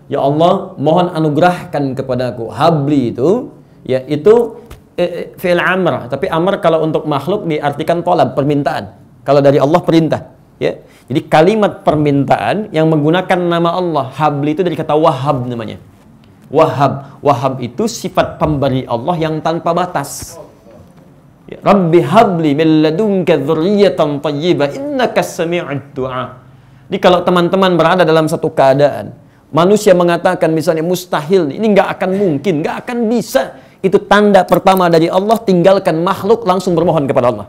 Ya Allah, mohon anugerahkan kepadaku. Habli itu ya itu eh, eh, fi'il amr, tapi amr kalau untuk makhluk diartikan tolab, permintaan. Kalau dari Allah perintah ya jadi kalimat permintaan yang menggunakan nama Allah habli itu dari kata wahab namanya wahab wahab itu sifat pemberi Allah yang tanpa batas ya. Rabbi habli min ladunka dzurriyyatan innaka sami'ud du'a jadi kalau teman-teman berada dalam satu keadaan manusia mengatakan misalnya mustahil ini nggak akan mungkin nggak akan bisa itu tanda pertama dari Allah tinggalkan makhluk langsung bermohon kepada Allah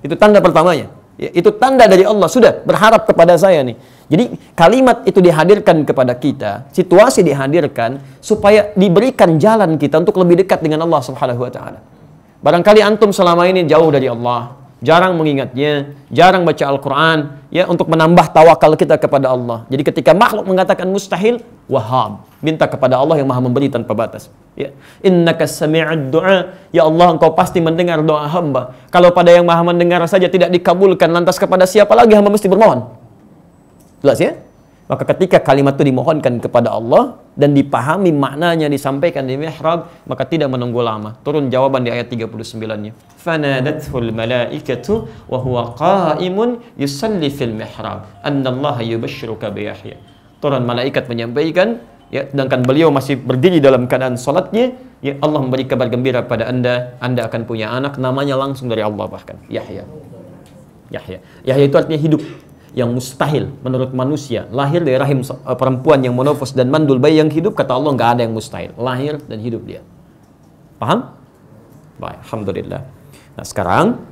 itu tanda pertamanya Ya, itu tanda dari Allah sudah berharap kepada saya nih. Jadi kalimat itu dihadirkan kepada kita, situasi dihadirkan supaya diberikan jalan kita untuk lebih dekat dengan Allah Subhanahu wa taala. Barangkali antum selama ini jauh dari Allah, jarang mengingatnya, jarang baca Al-Quran, ya untuk menambah tawakal kita kepada Allah. Jadi ketika makhluk mengatakan mustahil, wahab, minta kepada Allah yang maha memberi tanpa batas. Ya. Inna kasami'ad du'a, ya Allah engkau pasti mendengar doa hamba. Kalau pada yang maha mendengar saja tidak dikabulkan, lantas kepada siapa lagi hamba mesti bermohon? Jelas ya? Maka ketika kalimat itu dimohonkan kepada Allah dan dipahami maknanya disampaikan di mihrab, maka tidak menunggu lama. Turun jawaban di ayat 39-nya. فَنَادَتْهُ الْمَلَائِكَةُ وَهُوَ قَائِمٌ يُسَلِّ فِي fil أَنَّ اللَّهَ yubashshiruka bi Turun malaikat menyampaikan ya sedangkan beliau masih berdiri dalam keadaan solatnya, ya Allah memberi kabar gembira pada Anda Anda akan punya anak namanya langsung dari Allah bahkan Yahya Yahya Yahya itu artinya hidup yang mustahil menurut manusia. Lahir dari rahim eh, perempuan yang monofos dan mandul bayi yang hidup, kata Allah nggak ada yang mustahil. Lahir dan hidup dia. Paham? Baik, Alhamdulillah. Nah sekarang,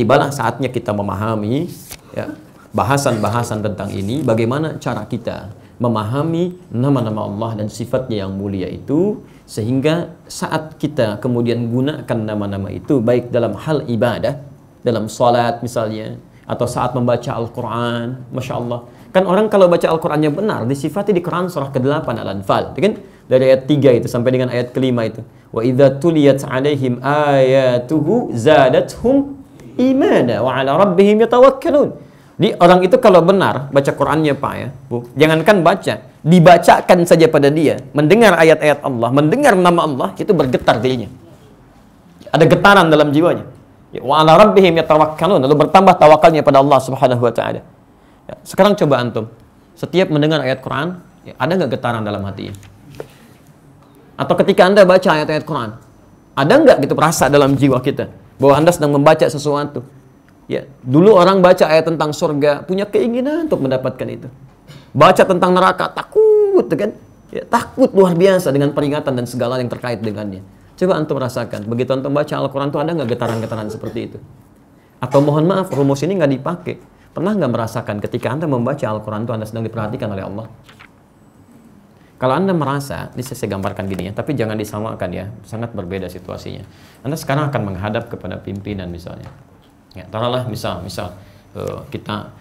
tibalah saatnya kita memahami ya, bahasan-bahasan tentang ini, bagaimana cara kita memahami nama-nama Allah dan sifatnya yang mulia itu sehingga saat kita kemudian gunakan nama-nama itu baik dalam hal ibadah, dalam salat misalnya, atau saat membaca Al-Quran, Masya Allah. Kan orang kalau baca Al-Qurannya benar, disifati di Quran surah ke-8 Al-Anfal. Kan? Dari ayat 3 itu sampai dengan ayat ke-5 itu. Wa idha tuliyat alaihim ayatuhu zadathum imana wa ala rabbihim yatawakkalun. Di orang itu kalau benar baca Qurannya Pak ya, Bu. Jangankan baca, dibacakan saja pada dia, mendengar ayat-ayat Allah, mendengar nama Allah itu bergetar dirinya. Ada getaran dalam jiwanya. Wa ala rabbihim yatawakkalun. Lalu bertambah tawakalnya pada Allah Subhanahu wa taala. Ya, sekarang coba antum. Setiap mendengar ayat Quran, ya, ada nggak getaran dalam hati Atau ketika Anda baca ayat-ayat Quran, ada nggak gitu perasa dalam jiwa kita bahwa Anda sedang membaca sesuatu? Ya, dulu orang baca ayat tentang surga punya keinginan untuk mendapatkan itu. Baca tentang neraka takut, kan? Ya, takut luar biasa dengan peringatan dan segala yang terkait dengannya. Coba antum rasakan, begitu antum baca Al-Quran itu ada nggak getaran-getaran seperti itu? Atau mohon maaf, rumus ini nggak dipakai. Pernah nggak merasakan ketika anda membaca Al-Quran itu anda sedang diperhatikan oleh Allah? Kalau anda merasa, ini saya gambarkan gini ya, tapi jangan disamakan ya, sangat berbeda situasinya. Anda sekarang akan menghadap kepada pimpinan misalnya. Ya, taruhlah misal, misal eh, kita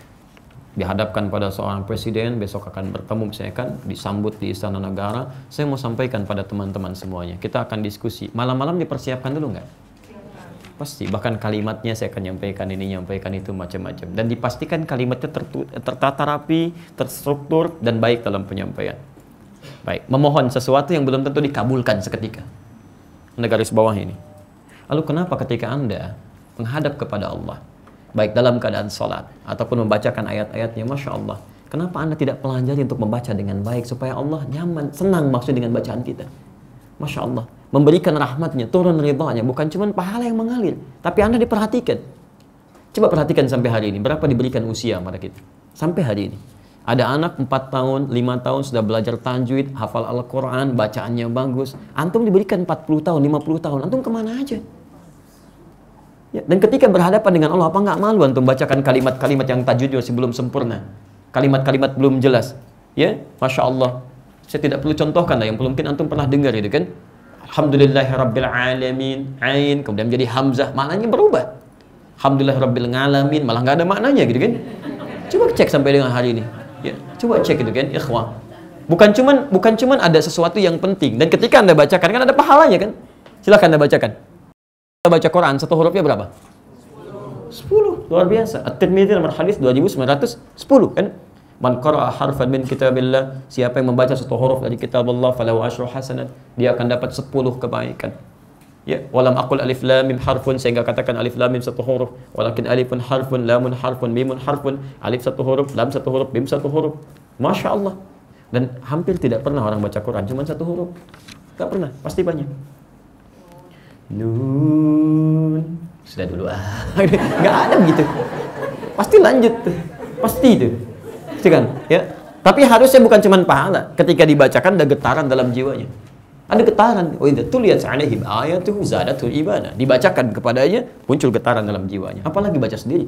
dihadapkan pada seorang presiden, besok akan bertemu saya kan, disambut di istana negara, saya mau sampaikan pada teman-teman semuanya. Kita akan diskusi. Malam-malam dipersiapkan dulu nggak? Pasti, bahkan kalimatnya saya akan nyampaikan ini, nyampaikan itu, macam-macam. Dan dipastikan kalimatnya tertata rapi, terstruktur, dan baik dalam penyampaian. Baik, memohon sesuatu yang belum tentu dikabulkan seketika. Anda garis bawah ini. Lalu kenapa ketika Anda menghadap kepada Allah, baik dalam keadaan sholat ataupun membacakan ayat-ayatnya Masya Allah kenapa anda tidak pelajari untuk membaca dengan baik supaya Allah nyaman, senang maksud dengan bacaan kita Masya Allah memberikan rahmatnya, turun ridhanya bukan cuma pahala yang mengalir tapi anda diperhatikan coba perhatikan sampai hari ini, berapa diberikan usia pada kita sampai hari ini ada anak 4 tahun, 5 tahun sudah belajar tanjuit hafal Al-Quran, bacaannya bagus. Antum diberikan 40 tahun, 50 tahun. Antum kemana aja? Ya, dan ketika berhadapan dengan Allah, apa nggak malu antum bacakan kalimat-kalimat yang tajwid jujur belum sempurna, kalimat-kalimat belum jelas, ya, masya Allah. Saya tidak perlu contohkan lah, yang mungkin antum pernah dengar itu kan. Alhamdulillah Rabbil Alamin Ain Kemudian menjadi Hamzah Maknanya berubah Alhamdulillah Rabbil Alamin Malah nggak ada maknanya gitu kan Coba cek sampai dengan hari ini ya, Coba cek gitu kan Ikhwah Bukan cuman bukan cuman ada sesuatu yang penting Dan ketika anda bacakan kan ada pahalanya kan Silahkan anda bacakan kita baca Quran satu hurufnya berapa? 10. Luar biasa. At-Tirmidzi nomor hadis 2910 kan? Man qara'a harfan min kitabillah, siapa yang membaca satu huruf dari kitab Allah falahu asyru hasanat, dia akan dapat 10 kebaikan. Ya, walam aqul alif lam mim harfun sehingga katakan alif lam mim satu huruf, walakin alifun harfun, lamun harfun, mimun harfun, alif satu huruf, lam satu huruf, mim satu huruf. Masya Allah. Dan hampir tidak pernah orang baca Quran, cuma satu huruf. Tak pernah, pasti banyak nun sudah dulu ah nggak ada begitu pasti lanjut tuh pasti itu pasti kan ya tapi harusnya bukan cuma pahala ketika dibacakan ada getaran dalam jiwanya ada getaran oh itu tuh lihat alaihim ayatuhu zadatuh ibadah dibacakan kepadanya muncul getaran dalam jiwanya apalagi baca sendiri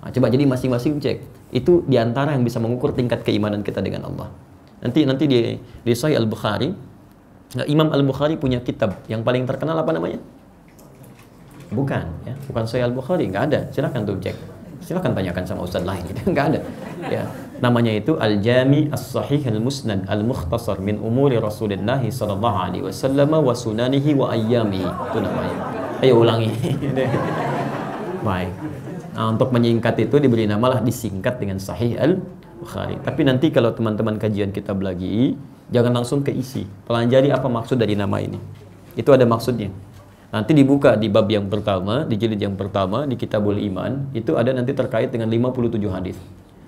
nah, coba jadi masing-masing cek itu diantara yang bisa mengukur tingkat keimanan kita dengan Allah nanti nanti di di Sahih Al Bukhari Nah, Imam Al-Bukhari punya kitab yang paling terkenal apa namanya? Bukan, ya. Bukan saya Al-Bukhari, nggak ada. Silahkan tuh cek. Silahkan tanyakan sama ustadz lain, gitu. nggak ada. Ya. Namanya itu Al-Jami As-Sahih Al-Musnad Al-Mukhtasar min Umuri Rasulullah Sallallahu Alaihi Wasallam wa Sunanihi wa Ayyami Itu namanya. Ayo ulangi. Baik. Nah, untuk menyingkat itu diberi namalah disingkat dengan Sahih Al-Bukhari. Tapi nanti kalau teman-teman kajian kitab lagi, Jangan langsung ke keisi. Pelajari apa maksud dari nama ini. Itu ada maksudnya. Nanti dibuka di bab yang pertama, di jilid yang pertama, di Kitabul Iman, itu ada nanti terkait dengan 57 hadis.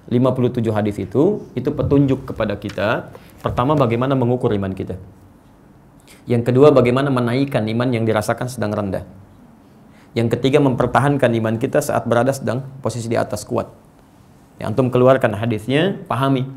57 hadis itu, itu petunjuk kepada kita, pertama bagaimana mengukur iman kita. Yang kedua bagaimana menaikkan iman yang dirasakan sedang rendah. Yang ketiga mempertahankan iman kita saat berada sedang posisi di atas kuat. Ya, antum keluarkan hadisnya, pahami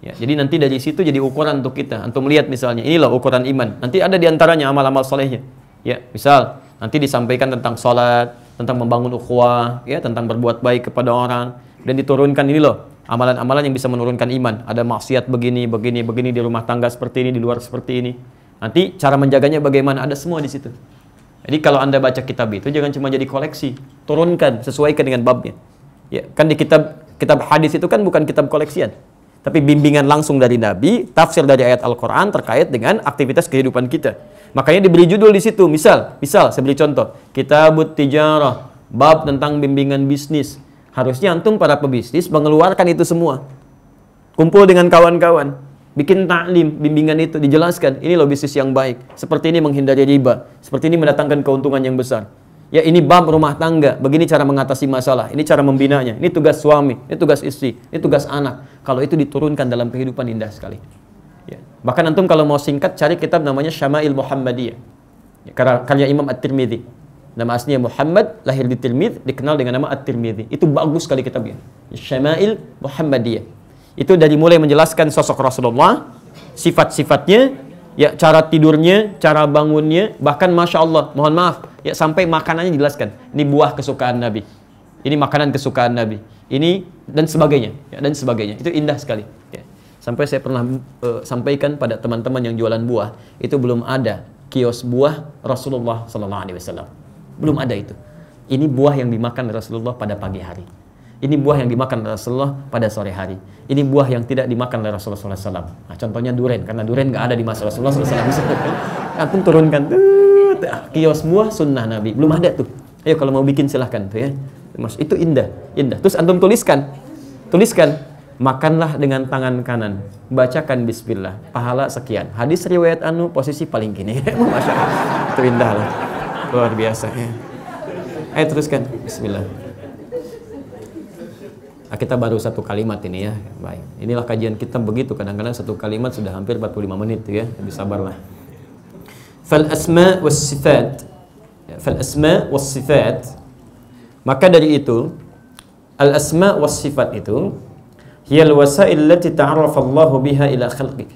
Ya, jadi nanti dari situ jadi ukuran untuk kita. untuk melihat misalnya, inilah ukuran iman. Nanti ada di antaranya amal-amal solehnya. Ya, misal nanti disampaikan tentang sholat, tentang membangun ukhuwah, ya, tentang berbuat baik kepada orang, dan diturunkan ini loh amalan-amalan yang bisa menurunkan iman. Ada maksiat begini, begini, begini di rumah tangga seperti ini, di luar seperti ini. Nanti cara menjaganya bagaimana? Ada semua di situ. Jadi kalau Anda baca kitab itu jangan cuma jadi koleksi, turunkan sesuaikan dengan babnya. Ya, kan di kitab kitab hadis itu kan bukan kitab koleksian tapi bimbingan langsung dari Nabi, tafsir dari ayat Al-Quran terkait dengan aktivitas kehidupan kita. Makanya diberi judul di situ. Misal, misal saya beri contoh. Kita Kitabut Tijarah, bab tentang bimbingan bisnis. Harusnya antum para pebisnis mengeluarkan itu semua. Kumpul dengan kawan-kawan, bikin taklim, bimbingan itu dijelaskan. Ini loh bisnis yang baik. Seperti ini menghindari riba, seperti ini mendatangkan keuntungan yang besar. Ya ini bab rumah tangga, begini cara mengatasi masalah, ini cara membinanya, ini tugas suami, ini tugas istri, ini tugas anak. Kalau itu diturunkan dalam kehidupan indah sekali. Ya. Bahkan antum kalau mau singkat cari kitab namanya Syama'il Muhammadiyah. Ya, karya Imam At-Tirmidzi. Nama aslinya Muhammad, lahir di Tirmidz, dikenal dengan nama At-Tirmidzi. Itu bagus sekali kitabnya. Syama'il Muhammadiyah. Itu dari mulai menjelaskan sosok Rasulullah, sifat-sifatnya, ya cara tidurnya, cara bangunnya, bahkan masya Allah, mohon maaf, ya sampai makanannya dijelaskan. Ini buah kesukaan Nabi ini makanan kesukaan Nabi. Ini dan sebagainya. Ya, dan sebagainya. Itu indah sekali. Ya. Sampai saya pernah uh, sampaikan pada teman-teman yang jualan buah, itu belum ada kios buah Rasulullah Sallallahu Alaihi Wasallam. Belum ada itu. Ini buah yang dimakan Rasulullah pada pagi hari. Ini buah yang dimakan Rasulullah pada sore hari. Ini buah yang tidak dimakan oleh Rasulullah SAW. Nah, contohnya durian, karena durian nggak ada di masa Rasulullah SAW. Antum nah, turunkan, kios buah sunnah Nabi. Belum ada tuh. Ayo kalau mau bikin silahkan tuh ya. Mas, itu indah, indah. Terus antum tuliskan. Tuliskan, makanlah dengan tangan kanan. Bacakan bismillah, pahala sekian. Hadis riwayat anu posisi paling gini. Masya Allah. Itu indah lah. Luar biasa. Ya. Ayo teruskan. Bismillah. Nah, kita baru satu kalimat ini ya. Baik. Inilah kajian kita begitu. Kadang-kadang satu kalimat sudah hampir 45 menit ya. lebih sabarlah. Fal asma was sifat. Ya, fal asma was sifat maka dari itu, al-asma was sifat itu hiyal wasail lati ta'arrafallahu biha ila khalqi.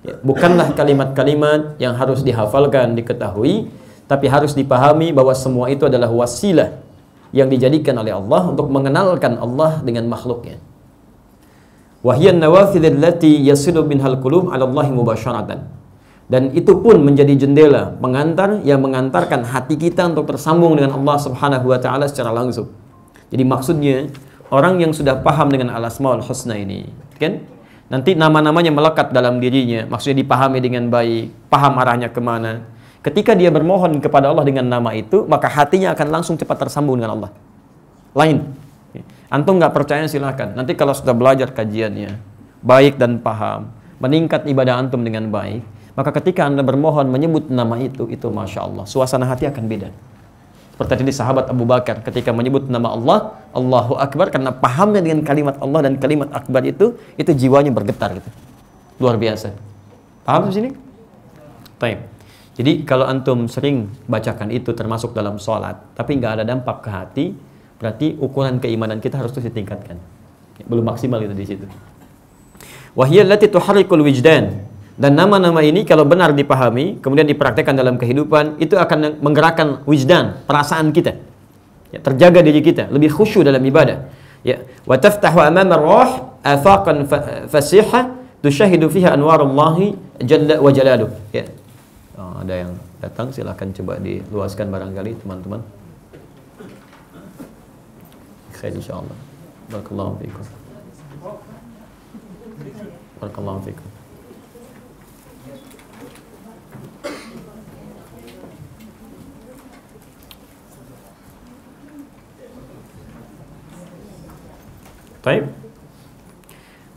Ya, bukanlah kalimat-kalimat yang harus dihafalkan, diketahui, tapi harus dipahami bahwa semua itu adalah wasilah yang dijadikan oleh Allah untuk mengenalkan Allah dengan makhluknya. Wahiyan nawafidil lati yasilu bin halqulub 'ala Allahi mubasharatan dan itu pun menjadi jendela pengantar yang mengantarkan hati kita untuk tersambung dengan Allah Subhanahu wa taala secara langsung. Jadi maksudnya orang yang sudah paham dengan al asmaul husna ini, kan? Nanti nama-namanya melekat dalam dirinya, maksudnya dipahami dengan baik, paham arahnya kemana. Ketika dia bermohon kepada Allah dengan nama itu, maka hatinya akan langsung cepat tersambung dengan Allah. Lain. Antum nggak percaya silahkan. Nanti kalau sudah belajar kajiannya, baik dan paham, meningkat ibadah antum dengan baik, maka ketika Anda bermohon menyebut nama itu, itu Masya Allah, suasana hati akan beda. Seperti tadi sahabat Abu Bakar ketika menyebut nama Allah, Allahu Akbar, karena pahamnya dengan kalimat Allah dan kalimat Akbar itu, itu jiwanya bergetar gitu. Luar biasa. Paham di sini? Baik. Jadi kalau antum sering bacakan itu termasuk dalam sholat, tapi nggak ada dampak ke hati, berarti ukuran keimanan kita harus terus ditingkatkan. Belum maksimal itu di situ. Wahiyallati tuharikul wijdan dan nama-nama ini kalau benar dipahami, kemudian dipraktekkan dalam kehidupan, itu akan menggerakkan wujudan, perasaan kita. Ya, terjaga diri kita, lebih khusyuk dalam ibadah. Ya, wa taftahu amama ruh afaqan fasiha tushahidu fiha anwarullahi jalla wa jalaluh. Ya. Oh, ada yang datang silahkan coba diluaskan barangkali teman-teman. Khair insyaallah. Barakallahu fiikum. Barakallahu fiikum. Baik.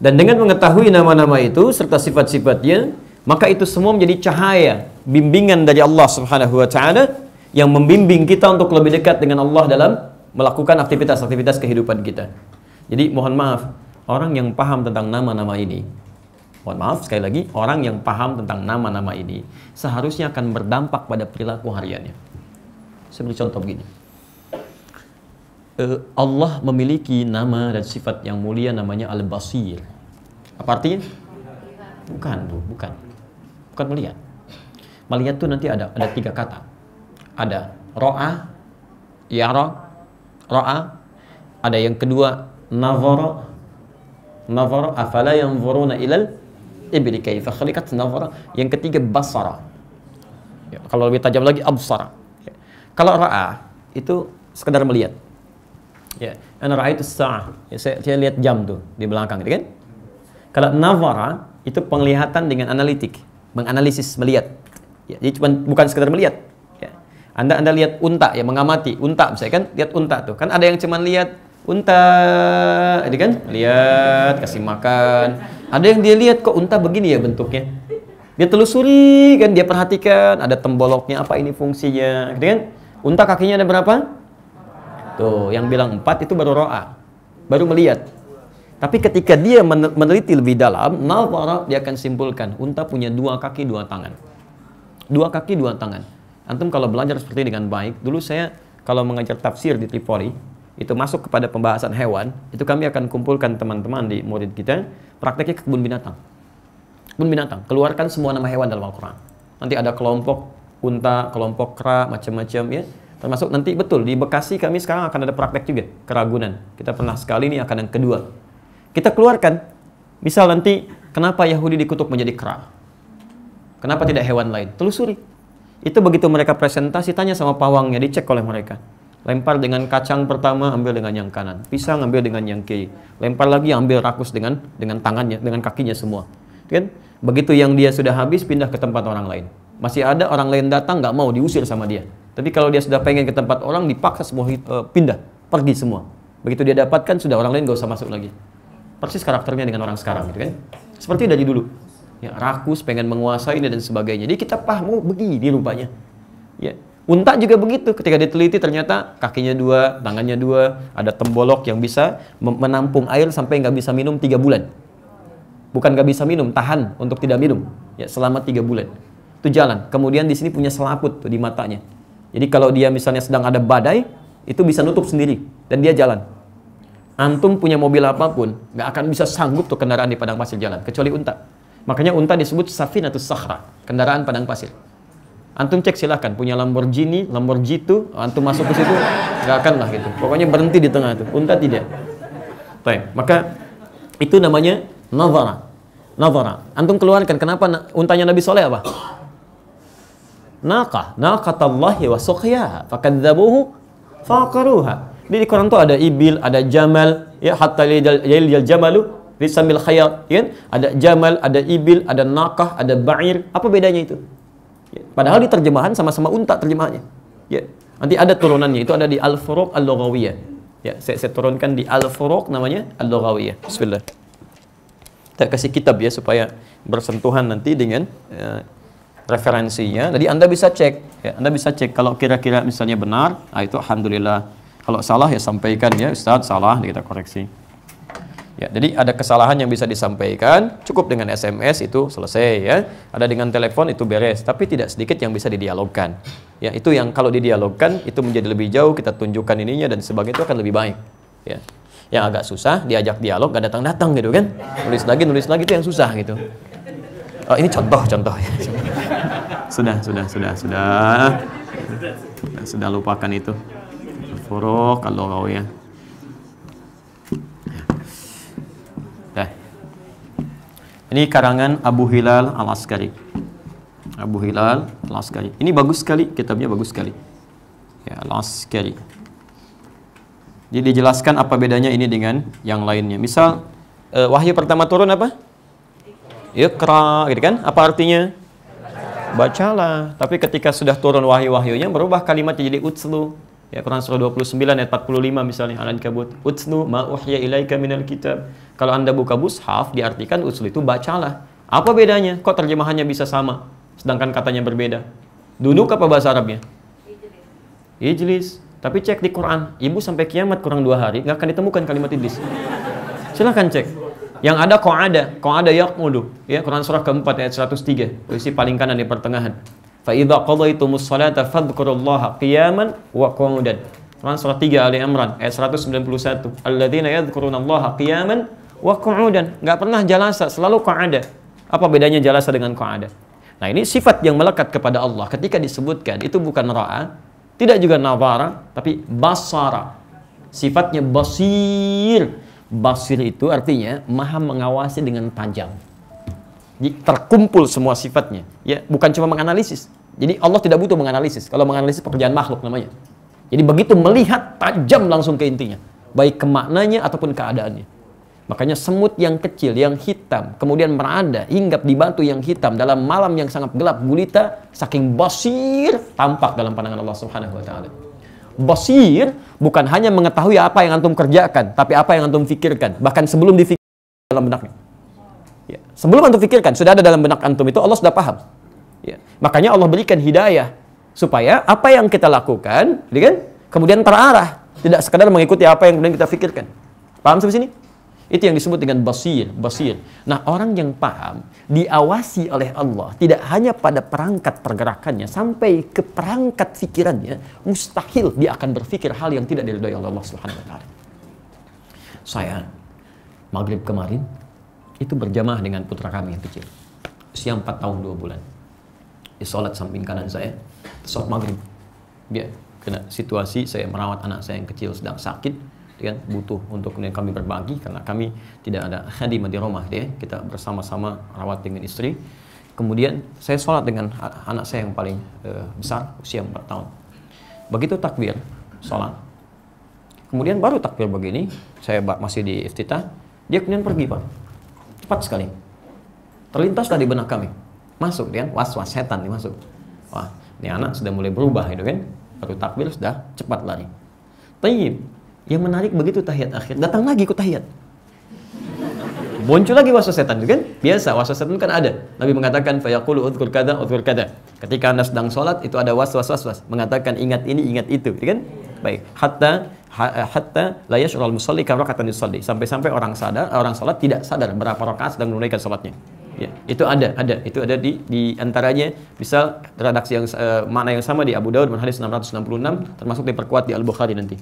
Dan dengan mengetahui nama-nama itu serta sifat-sifatnya, maka itu semua menjadi cahaya bimbingan dari Allah Subhanahu wa taala yang membimbing kita untuk lebih dekat dengan Allah dalam melakukan aktivitas-aktivitas kehidupan kita. Jadi mohon maaf, orang yang paham tentang nama-nama ini mohon maaf sekali lagi orang yang paham tentang nama-nama ini seharusnya akan berdampak pada perilaku hariannya. Saya beri contoh begini. Eh, Allah memiliki nama dan sifat yang mulia namanya Al-Basir. Apa artinya? Bukan, Bu, bukan. Bukan melihat. Melihat itu nanti ada ada tiga kata. Ada ro'a, yara, ro'a. Ada yang kedua nazara. Nazara afala zuruna ilal ibli kaifa khalikat nazara. Yang ketiga basara. Ya, kalau lebih tajam lagi absara. Ya. Kalau roa itu sekedar melihat Ya, ana raaitu saah. Ya, saya, saya lihat jam tuh di belakang gitu kan. Kalau nazara itu penglihatan dengan analitik, menganalisis, melihat. Ya, jadi cuma bukan sekedar melihat. Ya. Anda Anda lihat unta ya mengamati unta misalnya kan lihat unta tuh. Kan ada yang cuman lihat unta, gitu kan? Lihat, kasih makan. Ada yang dia lihat kok unta begini ya bentuknya. Dia telusuri kan, dia perhatikan ada temboloknya apa ini fungsinya, gitu kan? Unta kakinya ada berapa? Tuh, yang bilang empat itu baru roa, baru melihat. Tapi ketika dia meneliti lebih dalam, nazara dia akan simpulkan, unta punya dua kaki, dua tangan. Dua kaki, dua tangan. Antum kalau belajar seperti ini dengan baik, dulu saya kalau mengajar tafsir di Tripoli, itu masuk kepada pembahasan hewan, itu kami akan kumpulkan teman-teman di murid kita, prakteknya ke kebun binatang. Kebun binatang, keluarkan semua nama hewan dalam Al-Quran. Nanti ada kelompok unta, kelompok kera, macam-macam ya Termasuk nanti betul di Bekasi kami sekarang akan ada praktek juga keragunan. Kita pernah sekali ini akan yang kedua. Kita keluarkan misal nanti kenapa Yahudi dikutuk menjadi kera? Kenapa tidak hewan lain? Telusuri. Itu begitu mereka presentasi tanya sama pawangnya dicek oleh mereka. Lempar dengan kacang pertama, ambil dengan yang kanan. Pisang ambil dengan yang kiri. Lempar lagi, ambil rakus dengan dengan tangannya, dengan kakinya semua. Kan? Begitu yang dia sudah habis, pindah ke tempat orang lain. Masih ada orang lain datang, nggak mau diusir sama dia. Tapi kalau dia sudah pengen ke tempat orang, dipaksa semua uh, pindah, pergi semua. Begitu dia dapatkan, sudah orang lain gak usah masuk lagi. Persis karakternya dengan orang sekarang, gitu kan? Seperti dari dulu. Ya, rakus, pengen menguasai dan sebagainya. Jadi kita paham, oh begini rupanya. Ya. Unta juga begitu, ketika diteliti ternyata kakinya dua, tangannya dua, ada tembolok yang bisa menampung air sampai nggak bisa minum tiga bulan. Bukan nggak bisa minum, tahan untuk tidak minum. Ya, selama tiga bulan. Itu jalan. Kemudian di sini punya selaput tuh, di matanya jadi kalau dia misalnya sedang ada badai, itu bisa nutup sendiri dan dia jalan. Antum punya mobil apapun, nggak akan bisa sanggup tuh kendaraan di padang pasir jalan, kecuali unta. Makanya unta disebut safin atau sahra, kendaraan padang pasir. Antum cek silahkan, punya Lamborghini, Lamborghini itu, antum masuk ke situ, nggak akan lah gitu. Pokoknya berhenti di tengah itu, unta tidak. Baik, maka itu namanya nazara. Nazara. Antum keluarkan, kenapa untanya Nabi Soleh apa? naqah, naqatallahi wa suqyaha fakadzabuhu faqaruha. Jadi di Quran tuh ada ibil, ada jamal, ya hatta yaljal jamalu risamil khayal, ya kan? Ada jamal, ada ibil, ada naqah, ada ba'ir. Apa bedanya itu? Ya. Padahal di terjemahan sama-sama unta terjemahannya. Ya. Nanti ada turunannya, itu ada di al-furuq al-lughawiyah. Ya, saya, saya turunkan di al-furuq namanya al-lughawiyah. Bismillah. Kita kasih kitab ya supaya bersentuhan nanti dengan uh, referensinya. Jadi Anda bisa cek, ya, Anda bisa cek kalau kira-kira misalnya benar, nah itu alhamdulillah. Kalau salah ya sampaikan ya Ustadz, salah gitu, kita koreksi. Ya, jadi ada kesalahan yang bisa disampaikan, cukup dengan SMS itu selesai ya. Ada dengan telepon itu beres, tapi tidak sedikit yang bisa didialogkan. Ya, itu yang kalau didialogkan itu menjadi lebih jauh, kita tunjukkan ininya dan sebagainya itu akan lebih baik. Ya. Yang agak susah diajak dialog gak datang-datang gitu kan. Nulis lagi, nulis lagi itu yang susah gitu. Oh, ini contoh contoh. sudah sudah sudah sudah sudah lupakan itu. Furu kalau kau ya. ya. Ini karangan Abu Hilal Al Askari. Abu Hilal Al Askari. Ini bagus sekali kitabnya bagus sekali. Ya, Al Askari. Jadi dijelaskan apa bedanya ini dengan yang lainnya. Misal eh, wahyu pertama turun apa? Iqra, gitu kan? Apa artinya? Bacalah. Tapi ketika sudah turun wahyu-wahyunya berubah kalimatnya jadi utslu. Ya, Quran surah 29 ayat 45 misalnya al kabut Utslu ma uhya ilaika minal kitab. Kalau Anda buka mushaf diartikan utslu itu bacalah. Apa bedanya? Kok terjemahannya bisa sama sedangkan katanya berbeda? Duduk apa bahasa Arabnya? Ijlis. Tapi cek di Quran, ibu sampai kiamat kurang dua hari nggak akan ditemukan kalimat iblis. Silahkan cek. Yang ada qa'ada, qa'ada ada Ya, Quran surah keempat ayat 103, posisi paling kanan di pertengahan. Fa idza qadaytumus salata fadhkurullaha qiyaman wa qu'udan. Quran surah 3 Ali Imran ayat 191. Alladzina yadhkurunallaha qiyaman wa qu'udan. Enggak pernah jalasa, selalu qa'ada. Apa bedanya jalasa dengan qa'ada? Nah, ini sifat yang melekat kepada Allah ketika disebutkan itu bukan ra'a, tidak juga nawara, tapi basara. Sifatnya basir, Basir itu artinya maha mengawasi dengan tajam. Jadi terkumpul semua sifatnya. Ya, bukan cuma menganalisis. Jadi Allah tidak butuh menganalisis. Kalau menganalisis pekerjaan makhluk namanya. Jadi begitu melihat tajam langsung ke intinya, baik ke maknanya ataupun keadaannya. Makanya semut yang kecil, yang hitam, kemudian merada, hinggap di batu yang hitam dalam malam yang sangat gelap gulita, saking basir tampak dalam pandangan Allah Subhanahu wa taala. Basir bukan hanya mengetahui apa yang antum kerjakan, tapi apa yang antum pikirkan. Bahkan sebelum difikirkan dalam benaknya. Ya. Sebelum antum pikirkan, sudah ada dalam benak antum itu Allah sudah paham. Ya. Makanya Allah berikan hidayah supaya apa yang kita lakukan, ya kan? Kemudian terarah, tidak sekadar mengikuti apa yang kemudian kita pikirkan. Paham sampai sini? Itu yang disebut dengan basir, basir. Nah, orang yang paham diawasi oleh Allah tidak hanya pada perangkat pergerakannya sampai ke perangkat fikirannya, mustahil dia akan berpikir hal yang tidak diridhoi oleh Allah Subhanahu wa taala. Saya maghrib kemarin itu berjamaah dengan putra kami yang kecil. Usia 4 tahun 2 bulan. Di salat samping kanan saya, salat maghrib. Dia kena situasi saya merawat anak saya yang kecil sedang sakit, ya, butuh untuk kemudian kami berbagi karena kami tidak ada khadimah di rumah ya. Kita bersama-sama rawat dengan istri. Kemudian saya sholat dengan anak saya yang paling uh, besar usia 4 tahun. Begitu takbir, sholat. Kemudian baru takbir begini, saya masih di iftitah, dia kemudian pergi pak. Cepat sekali. Terlintas tadi benak kami. Masuk dia, ya. was-was setan masuk Wah, ini anak sudah mulai berubah itu kan. Baru takbir sudah cepat lari. tapi yang menarik begitu tahiyat akhir, datang lagi ikut tahiyat. Muncul lagi waswas setan, kan? Biasa, waswas setan kan ada. Nabi mengatakan, fayaqulu udhkur kada, udhkur kada. Ketika anda sedang sholat, itu ada waswas waswas. Mengatakan, ingat ini, ingat itu, kan? Baik, hatta eh, hatta orang yashurul musalli karakatan yusalli sampai-sampai orang sadar orang sholat tidak sadar berapa rakaat sedang menunaikan sholatnya. ya itu ada ada itu ada di di antaranya misal redaksi yang uh, makna yang sama di Abu Daud hadis 666 termasuk diperkuat di Al Bukhari nanti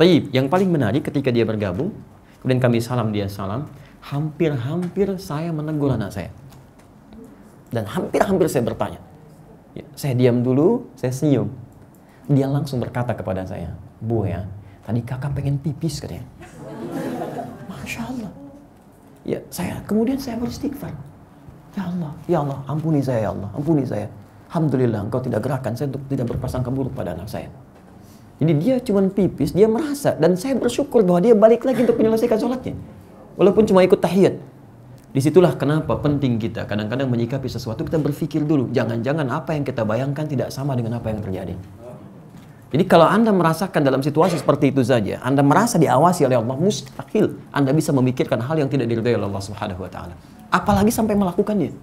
Taib, yang paling menarik ketika dia bergabung, kemudian kami salam dia salam, hampir-hampir saya menegur anak saya. Dan hampir-hampir saya bertanya. Ya, saya diam dulu, saya senyum. Dia langsung berkata kepada saya, Bu ya, tadi kakak pengen pipis katanya. Masya Allah. Ya, saya, kemudian saya beristighfar. Ya Allah, ya Allah, ampuni saya ya Allah, ampuni saya. Alhamdulillah engkau tidak gerakkan saya untuk tidak berpasang keburuk pada anak saya. Jadi dia cuma pipis, dia merasa. Dan saya bersyukur bahwa dia balik lagi untuk menyelesaikan sholatnya. Walaupun cuma ikut tahiyat. Disitulah kenapa penting kita kadang-kadang menyikapi sesuatu kita berpikir dulu. Jangan-jangan apa yang kita bayangkan tidak sama dengan apa yang terjadi. Jadi kalau Anda merasakan dalam situasi seperti itu saja, Anda merasa diawasi oleh Allah, mustahil Anda bisa memikirkan hal yang tidak diridhai oleh Allah Subhanahu wa taala. Apalagi sampai melakukannya.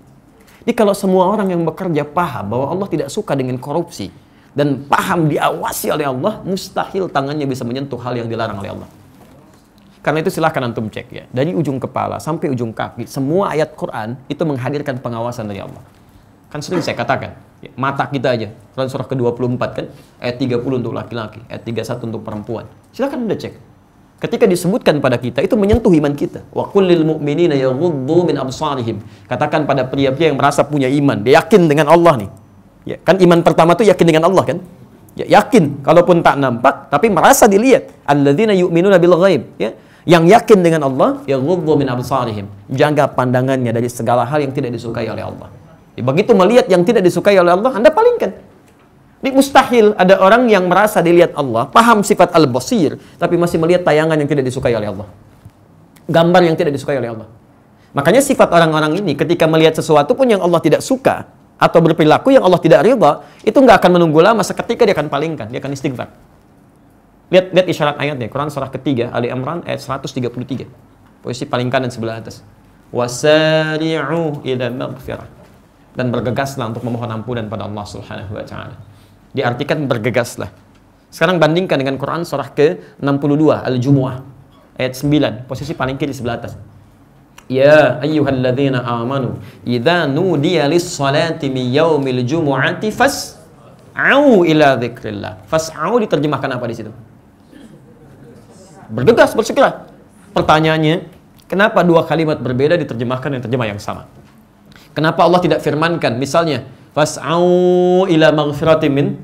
Jadi kalau semua orang yang bekerja paham bahwa Allah tidak suka dengan korupsi, dan paham diawasi oleh Allah, mustahil tangannya bisa menyentuh hal yang dilarang oleh Allah. Karena itu silahkan antum cek ya. Dari ujung kepala sampai ujung kaki, semua ayat Quran itu menghadirkan pengawasan dari Allah. Kan sering saya katakan, ya, mata kita aja. Quran surah ke-24 kan, ayat 30 untuk laki-laki, ayat 31 untuk perempuan. Silahkan anda cek. Ketika disebutkan pada kita, itu menyentuh iman kita. Wa kullil mu'minina min absarihim. Katakan pada pria-pria yang merasa punya iman, dia yakin dengan Allah nih Ya, kan iman pertama tu yakin dengan Allah kan? Ya, yakin kalaupun tak nampak tapi merasa dilihat. Alladzina yu'minuna bil ghaib, ya. Yang yakin dengan Allah, yaghuddu min absarihim. Jaga pandangannya dari segala hal yang tidak disukai oleh Allah. Ya, begitu melihat yang tidak disukai oleh Allah, Anda palingkan. Ini mustahil ada orang yang merasa dilihat Allah, paham sifat al-basir, tapi masih melihat tayangan yang tidak disukai oleh Allah. Gambar yang tidak disukai oleh Allah. Makanya sifat orang-orang ini ketika melihat sesuatu pun yang Allah tidak suka, atau berperilaku yang Allah tidak ridha, itu nggak akan menunggu lama seketika dia akan palingkan, dia akan istighfar. Lihat lihat isyarat ayatnya, Quran surah ketiga, Ali Imran ayat 133. Posisi paling kanan sebelah atas. Wasari'u ila Dan bergegaslah untuk memohon ampunan pada Allah Subhanahu wa taala. Diartikan bergegaslah. Sekarang bandingkan dengan Quran surah ke-62 Al-Jumuah ayat 9, posisi paling kiri sebelah atas. Ya الذين amanu إذا نودي lis-salati يوم yaumil jumu'ati إلى ila الله Fas'au diterjemahkan apa di situ? Bergegas, bersegera. Pertanyaannya, kenapa dua kalimat berbeda diterjemahkan dengan terjemah yang sama? Kenapa Allah tidak firmankan misalnya fas'au ila maghfirati min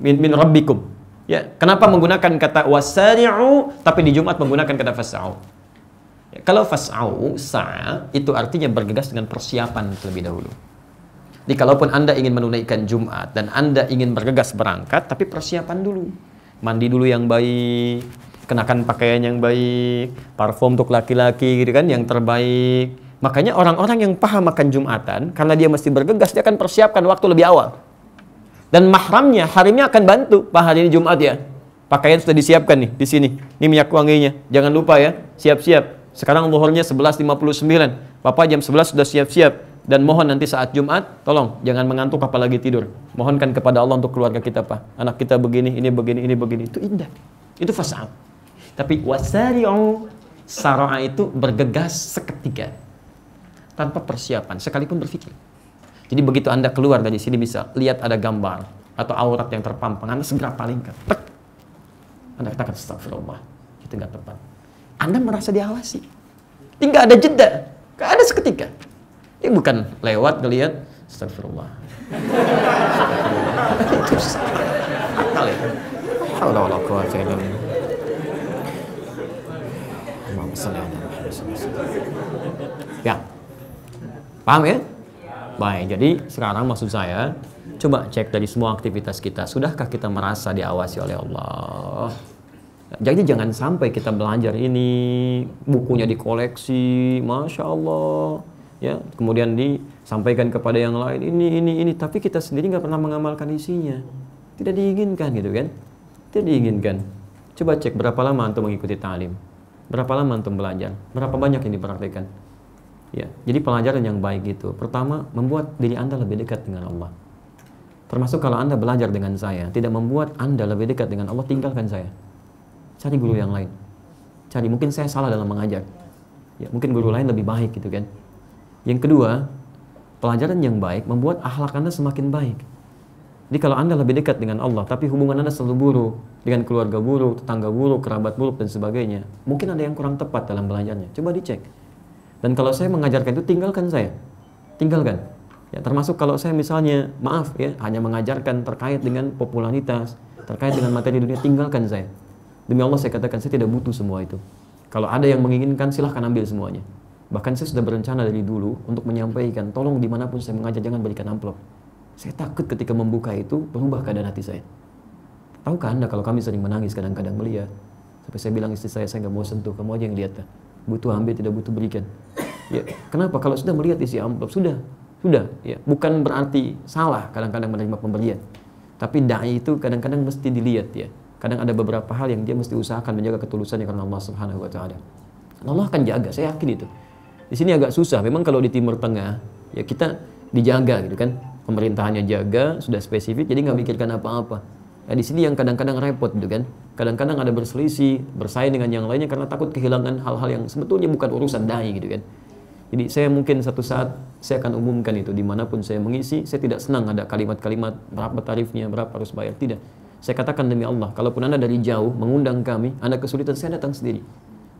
min, min rabbikum? Ya, kenapa menggunakan kata wasari'u tapi di Jumat menggunakan kata fas'au? kalau fas'au, sa itu artinya bergegas dengan persiapan terlebih dahulu. Jadi kalaupun Anda ingin menunaikan Jumat dan Anda ingin bergegas berangkat, tapi persiapan dulu. Mandi dulu yang baik, kenakan pakaian yang baik, parfum untuk laki-laki gitu kan yang terbaik. Makanya orang-orang yang paham makan Jumatan, karena dia mesti bergegas, dia akan persiapkan waktu lebih awal. Dan mahramnya, harimnya akan bantu. Pak hari ini Jumat ya, pakaian sudah disiapkan nih di sini. Ini minyak wanginya, jangan lupa ya, siap-siap sekarang luhurnya 11.59. Bapak jam 11 sudah siap-siap. Dan mohon nanti saat Jumat, tolong jangan mengantuk apalagi tidur. Mohonkan kepada Allah untuk keluarga kita, Pak. Anak kita begini, ini begini, ini begini. Itu indah. Itu fasal. Tapi wasari'u sara'a itu bergegas seketika. Tanpa persiapan, sekalipun berpikir. Jadi begitu Anda keluar dari sini bisa lihat ada gambar atau aurat yang terpampang, Anda segera palingkan. Tek. Anda katakan astagfirullah. Itu nggak tepat. Anda merasa diawasi. Tinggal ada jeda. Tidak ada seketika. Ini bukan lewat ngeliat. astagfirullah. Itu akal ya. Allah kuat ya. Ya. Paham ya? Baik, jadi sekarang maksud saya coba cek dari semua aktivitas kita, sudahkah kita merasa diawasi oleh Allah? Jadi jangan sampai kita belajar ini bukunya dikoleksi, masya Allah, ya kemudian disampaikan kepada yang lain ini ini ini, tapi kita sendiri nggak pernah mengamalkan isinya, tidak diinginkan gitu kan? Tidak diinginkan. Coba cek berapa lama antum mengikuti ta'lim, berapa lama antum belajar, berapa banyak yang dipraktikkan. Ya, jadi pelajaran yang baik itu pertama membuat diri anda lebih dekat dengan Allah. Termasuk kalau anda belajar dengan saya, tidak membuat anda lebih dekat dengan Allah, tinggalkan saya cari guru yang lain cari mungkin saya salah dalam mengajar ya mungkin guru lain lebih baik gitu kan yang kedua pelajaran yang baik membuat akhlak anda semakin baik jadi kalau anda lebih dekat dengan Allah tapi hubungan anda selalu buruk dengan keluarga buruk tetangga buruk kerabat buruk dan sebagainya mungkin ada yang kurang tepat dalam belajarnya coba dicek dan kalau saya mengajarkan itu tinggalkan saya tinggalkan ya termasuk kalau saya misalnya maaf ya hanya mengajarkan terkait dengan popularitas terkait dengan materi dunia tinggalkan saya Demi Allah saya katakan saya tidak butuh semua itu. Kalau ada yang menginginkan silahkan ambil semuanya. Bahkan saya sudah berencana dari dulu untuk menyampaikan, tolong dimanapun saya mengajar jangan berikan amplop. Saya takut ketika membuka itu berubah keadaan hati saya. Tahukah anda kalau kami sering menangis kadang-kadang melihat. Sampai saya bilang istri saya, saya nggak mau sentuh, kamu aja yang lihat. Butuh ambil, tidak butuh berikan. Ya, kenapa? Kalau sudah melihat isi amplop, sudah. Sudah. Ya. Bukan berarti salah kadang-kadang menerima pemberian. Tapi da'i itu kadang-kadang mesti dilihat ya kadang ada beberapa hal yang dia mesti usahakan menjaga ketulusannya karena Allah Subhanahu wa taala. Allah akan jaga, saya yakin itu. Di sini agak susah. Memang kalau di Timur Tengah ya kita dijaga gitu kan. Pemerintahannya jaga, sudah spesifik jadi nggak mikirkan apa-apa. Ya, di sini yang kadang-kadang repot gitu kan. Kadang-kadang ada berselisih, bersaing dengan yang lainnya karena takut kehilangan hal-hal yang sebetulnya bukan urusan dai gitu kan. Jadi saya mungkin satu saat saya akan umumkan itu dimanapun saya mengisi, saya tidak senang ada kalimat-kalimat berapa tarifnya, berapa harus bayar, tidak saya katakan demi Allah, kalaupun Anda dari jauh mengundang kami, Anda kesulitan, saya datang sendiri.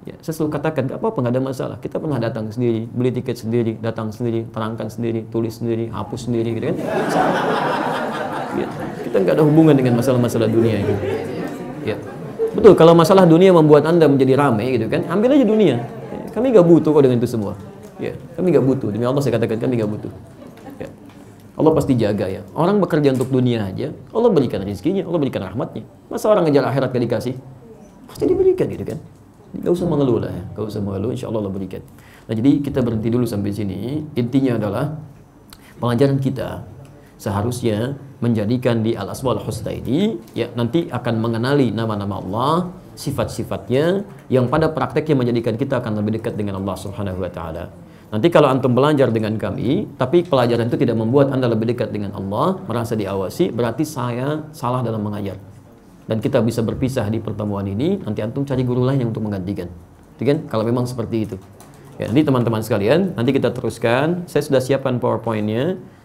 Ya, saya selalu katakan, gak apa-apa, gak ada masalah. Kita pernah datang sendiri, beli tiket sendiri, datang sendiri, terangkan sendiri, tulis sendiri, hapus sendiri, gitu kan. Ya, kita nggak ada hubungan dengan masalah-masalah dunia ini. Ya. Betul, kalau masalah dunia membuat Anda menjadi ramai, gitu kan, ambil aja dunia. Kami gak butuh kok dengan itu semua. Ya, kami gak butuh. Demi Allah saya katakan, kami gak butuh. Allah pasti jaga ya. Orang bekerja untuk dunia aja, Allah berikan rezekinya, Allah berikan rahmatnya. Masa orang ngejar akhirat gak dikasih? Pasti diberikan gitu kan. Gak usah mengeluh lah ya, gak usah mengeluh, insya Allah Allah berikan. Nah jadi kita berhenti dulu sampai sini. Intinya adalah pelajaran kita seharusnya menjadikan di al asmaul husna ini ya nanti akan mengenali nama-nama Allah, sifat-sifatnya yang pada prakteknya menjadikan kita akan lebih dekat dengan Allah Subhanahu wa taala. Nanti kalau antum belajar dengan kami, tapi pelajaran itu tidak membuat anda lebih dekat dengan Allah, merasa diawasi, berarti saya salah dalam mengajar. Dan kita bisa berpisah di pertemuan ini, nanti antum cari guru lain yang untuk menggantikan. Gitu kan? Kalau memang seperti itu. Ya, nanti teman-teman sekalian, nanti kita teruskan. Saya sudah siapkan powerpoint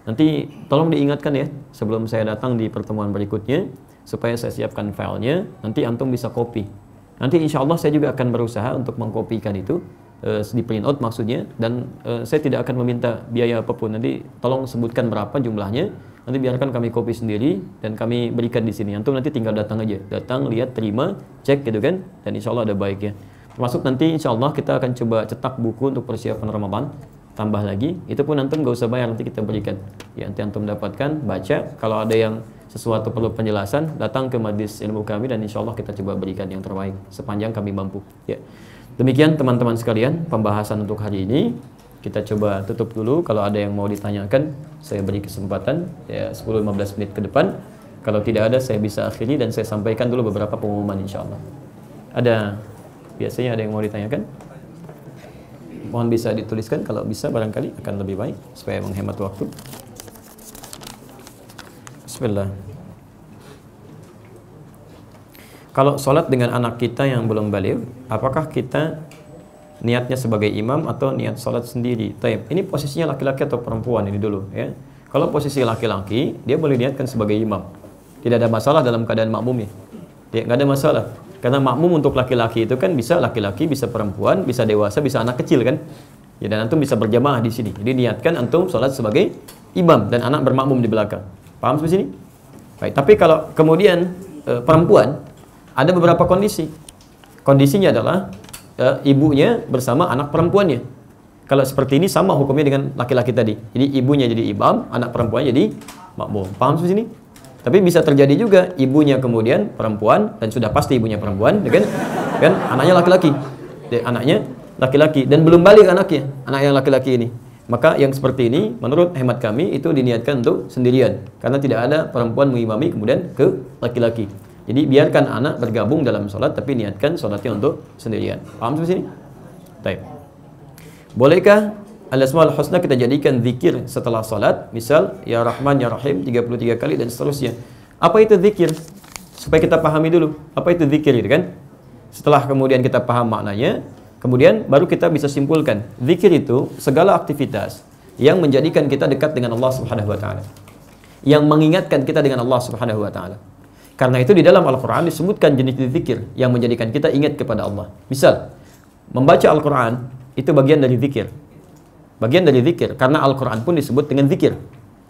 Nanti tolong diingatkan ya, sebelum saya datang di pertemuan berikutnya, supaya saya siapkan filenya, nanti antum bisa copy. Nanti insya Allah saya juga akan berusaha untuk mengkopikan itu, uh, di print out maksudnya dan uh, saya tidak akan meminta biaya apapun nanti tolong sebutkan berapa jumlahnya nanti biarkan kami copy sendiri dan kami berikan di sini antum nanti tinggal datang aja datang lihat terima cek gitu kan dan insya Allah ada ya termasuk nanti insya Allah kita akan coba cetak buku untuk persiapan Ramadan tambah lagi itu pun nanti gak usah bayar nanti kita berikan ya nanti antum dapatkan baca kalau ada yang sesuatu perlu penjelasan datang ke majlis ilmu kami dan insya Allah kita coba berikan yang terbaik sepanjang kami mampu ya Demikian teman-teman sekalian pembahasan untuk hari ini. Kita coba tutup dulu kalau ada yang mau ditanyakan saya beri kesempatan ya 10 15 menit ke depan. Kalau tidak ada saya bisa akhiri dan saya sampaikan dulu beberapa pengumuman insya Allah. Ada biasanya ada yang mau ditanyakan? Mohon bisa dituliskan kalau bisa barangkali akan lebih baik supaya menghemat waktu. Bismillah. Kalau sholat dengan anak kita yang belum balik, apakah kita niatnya sebagai imam atau niat sholat sendiri? Taib. Ini posisinya laki-laki atau perempuan ini dulu ya. Kalau posisi laki-laki, dia boleh niatkan sebagai imam. Tidak ada masalah dalam keadaan makmum ya. Tidak ada masalah. Karena makmum untuk laki-laki itu kan bisa laki-laki, bisa perempuan, bisa dewasa, bisa anak kecil kan. Ya dan antum bisa berjamaah di sini. Jadi niatkan antum sholat sebagai imam dan anak bermakmum di belakang. Paham sampai sini? Baik, tapi kalau kemudian e, perempuan ada beberapa kondisi. Kondisinya adalah e, ibunya bersama anak perempuannya. Kalau seperti ini sama hukumnya dengan laki-laki tadi. Jadi ibunya jadi ibam, anak perempuannya jadi makmum. Paham sih sini? Tapi bisa terjadi juga ibunya kemudian perempuan dan sudah pasti ibunya perempuan, kan? Kan anaknya laki-laki. Anaknya laki-laki dan belum balik anaknya, anak yang laki-laki ini. Maka yang seperti ini menurut hemat kami itu diniatkan untuk sendirian karena tidak ada perempuan mengimami kemudian ke laki-laki. Jadi biarkan anak bergabung dalam sholat tapi niatkan sholatnya untuk sendirian. Paham sampai sini? Baik. Bolehkah Al-Asmaul Husna kita jadikan zikir setelah sholat? Misal, Ya Rahman, Ya Rahim, 33 kali dan seterusnya. Apa itu zikir? Supaya kita pahami dulu. Apa itu zikir itu kan? Setelah kemudian kita paham maknanya, kemudian baru kita bisa simpulkan. Zikir itu segala aktivitas yang menjadikan kita dekat dengan Allah Subhanahu wa taala. Yang mengingatkan kita dengan Allah Subhanahu wa taala. Karena itu di dalam Al-Quran disebutkan jenis-jenis zikir yang menjadikan kita ingat kepada Allah. Misal, membaca Al-Quran itu bagian dari zikir. Bagian dari zikir, karena Al-Quran pun disebut dengan zikir.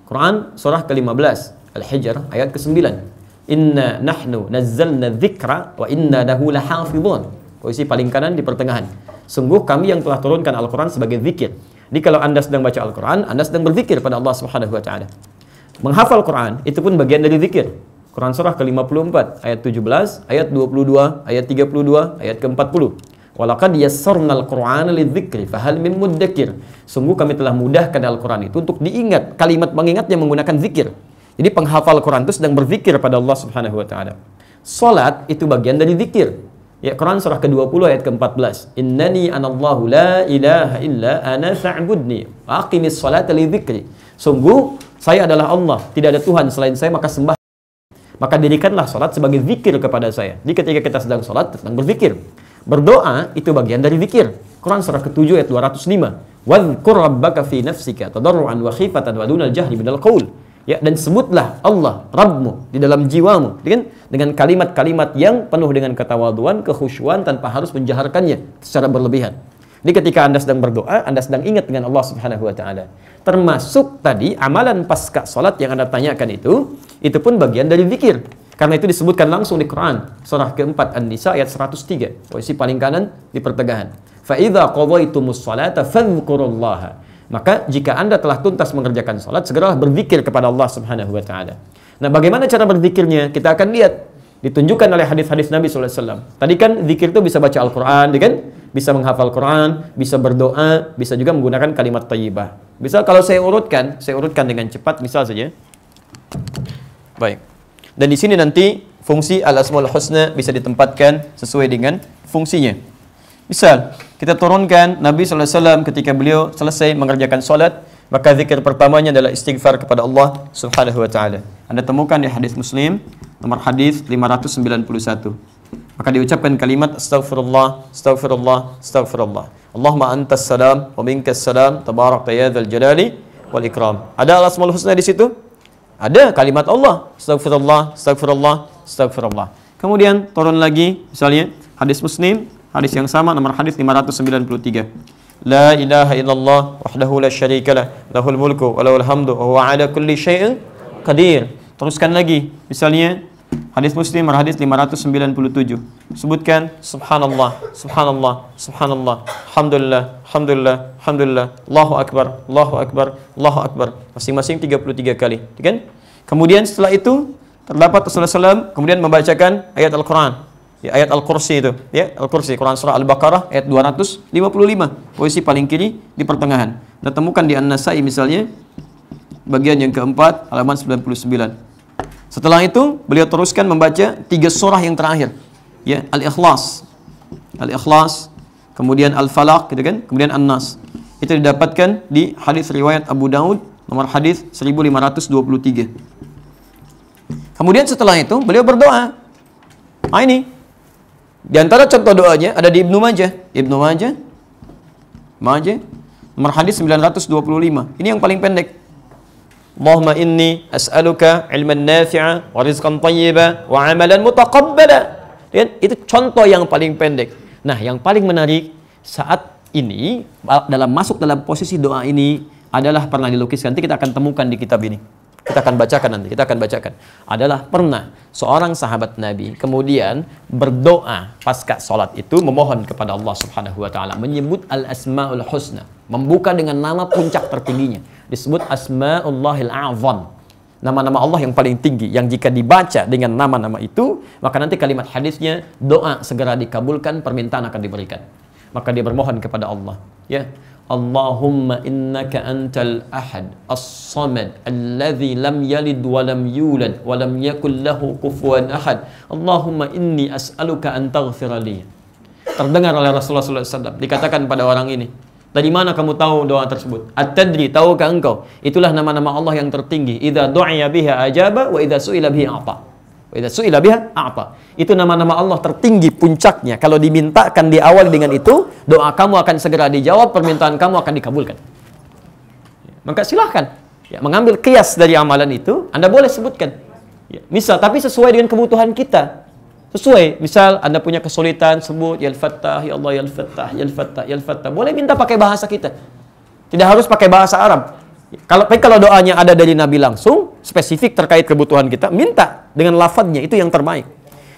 Quran surah ke-15, Al-Hijr ayat ke-9. Inna nahnu nazzalna dzikra wa inna dahu lahafidhun. Posisi paling kanan di pertengahan. Sungguh kami yang telah turunkan Al-Quran sebagai zikir. Jadi kalau Anda sedang baca Al-Quran, Anda sedang berzikir pada Allah Subhanahu wa taala. Menghafal Quran itu pun bagian dari zikir. Quran surah ke-54 ayat 17, ayat 22, ayat 32, ayat ke-40. Walaqad yassarnal Qur'ana lidzikri fahal min muddakir. Sungguh kami telah mudahkan Al-Qur'an itu untuk diingat, kalimat mengingatnya menggunakan zikir. Jadi penghafal Quran itu sedang berzikir pada Allah Subhanahu wa taala. Salat itu bagian dari zikir. Ya Quran surah ke-20 ayat ke-14. Innani anallahu la ilaha illa ana fa'budni wa aqimis salata lidzikri. Sungguh saya adalah Allah, tidak ada Tuhan selain saya, maka sembah maka dirikanlah sholat sebagai zikir kepada saya. Jadi ketika kita sedang sholat, sedang berzikir. Berdoa itu bagian dari zikir. Quran surah ke-7 ayat 205. وَذْكُرْ رَبَّكَ fi nafsika تَدَرُّعًا wa وَدُونَ wa dunal الْقَوْلِ Ya, dan sebutlah Allah, Rabbmu, di dalam jiwamu. Dengan, gitu dengan kalimat-kalimat yang penuh dengan ketawaduan, kehusyuan, tanpa harus menjaharkannya secara berlebihan. Jadi ketika Anda sedang berdoa, Anda sedang ingat dengan Allah Subhanahu wa taala. Termasuk tadi amalan pasca solat yang Anda tanyakan itu, itu pun bagian dari zikir. Karena itu disebutkan langsung di Quran, surah keempat An-Nisa ayat 103, posisi paling kanan di pertengahan. Fa idza itu salata fadhkurullaha. Maka jika Anda telah tuntas mengerjakan solat segeralah berzikir kepada Allah Subhanahu wa taala. Nah, bagaimana cara berzikirnya? Kita akan lihat ditunjukkan oleh hadis-hadis Nabi SAW. Tadi kan zikir itu bisa baca Al-Quran, ya kan? Bisa menghafal Quran, bisa berdoa, bisa juga menggunakan kalimat tayyibah. Bisa kalau saya urutkan, saya urutkan dengan cepat, misal saja. Baik. Dan di sini nanti fungsi al-asmaul husna bisa ditempatkan sesuai dengan fungsinya. Misal, kita turunkan Nabi SAW ketika beliau selesai mengerjakan solat maka zikir pertamanya adalah istighfar kepada Allah Subhanahu wa taala. Anda temukan di hadis Muslim nomor hadis 591. Maka diucapkan kalimat astaghfirullah, astaghfirullah, astaghfirullah. Allahumma antas salam wa minkas salam tabarakta ya dzal jalali wal ikram. Ada al-asmaul husna di situ? Ada kalimat Allah, astaghfirullah, astaghfirullah, astaghfirullah. Kemudian turun lagi misalnya hadis Muslim, hadis yang sama nomor hadis 593. لا إله إلا الله وحده لا شريك له له الملك وله الحمد وهو على كل شيء قدير teruskan lagi misalnya hadis muslim hadis 597 sebutkan subhanallah subhanallah subhanallah alhamdulillah alhamdulillah alhamdulillah Allahu akbar Allahu akbar Allahu akbar masing-masing 33 kali kan kemudian setelah itu terdapat Rasulullah SAW kemudian membacakan ayat Al-Quran ya, ayat Al-Kursi itu ya Al-Kursi Quran surah Al-Baqarah ayat 255 posisi paling kiri di pertengahan Anda temukan di An-Nasai misalnya bagian yang keempat halaman 99 setelah itu beliau teruskan membaca tiga surah yang terakhir ya Al-Ikhlas Al-Ikhlas kemudian Al-Falaq gitu kan kemudian An-Nas itu didapatkan di hadis riwayat Abu Daud nomor hadis 1523 kemudian setelah itu beliau berdoa nah ini di antara contoh doanya ada di Ibnu Majah. Ibnu Majah. Majah. Nomor hadis 925. Ini yang paling pendek. Allahumma inni as'aluka ilman nafi'a wa rizqan tayyiba wa amalan mutaqabbala. Lihat, itu contoh yang paling pendek. Nah, yang paling menarik saat ini dalam masuk dalam posisi doa ini adalah pernah dilukiskan. Nanti kita akan temukan di kitab ini kita akan bacakan nanti, kita akan bacakan. Adalah pernah seorang sahabat Nabi kemudian berdoa pasca sholat itu memohon kepada Allah Subhanahu wa taala menyebut al-asmaul husna, membuka dengan nama puncak tertingginya. Disebut asmaullahil a'zam. Nama-nama Allah yang paling tinggi yang jika dibaca dengan nama-nama itu, maka nanti kalimat hadisnya doa segera dikabulkan, permintaan akan diberikan. Maka dia bermohon kepada Allah, ya. Allahumma innaka antal ahad as-samad alladhi lam yalid wa lam yulad wa lam yakul lahu kufuwan ahad Allahumma inni as'aluka an taghfira li terdengar oleh Rasulullah SAW dikatakan pada orang ini dari mana kamu tahu doa tersebut at-tadri tahukah engkau itulah nama-nama Allah yang tertinggi idza du'iya biha ajaba wa idza su'ila bihi ata Wa su'ila biha Itu nama-nama Allah tertinggi puncaknya. Kalau dimintakan di awal dengan itu, doa kamu akan segera dijawab, permintaan kamu akan dikabulkan. Maka silahkan ya, mengambil kias dari amalan itu, Anda boleh sebutkan. Ya, misal, tapi sesuai dengan kebutuhan kita. Sesuai, misal Anda punya kesulitan, sebut al Fattah, Ya Allah, al Fattah, al Fattah, al Fattah. Boleh minta pakai bahasa kita. Tidak harus pakai bahasa Arab. Kalau, kalau doanya ada dari Nabi langsung, spesifik terkait kebutuhan kita, minta dengan lafadznya itu yang terbaik.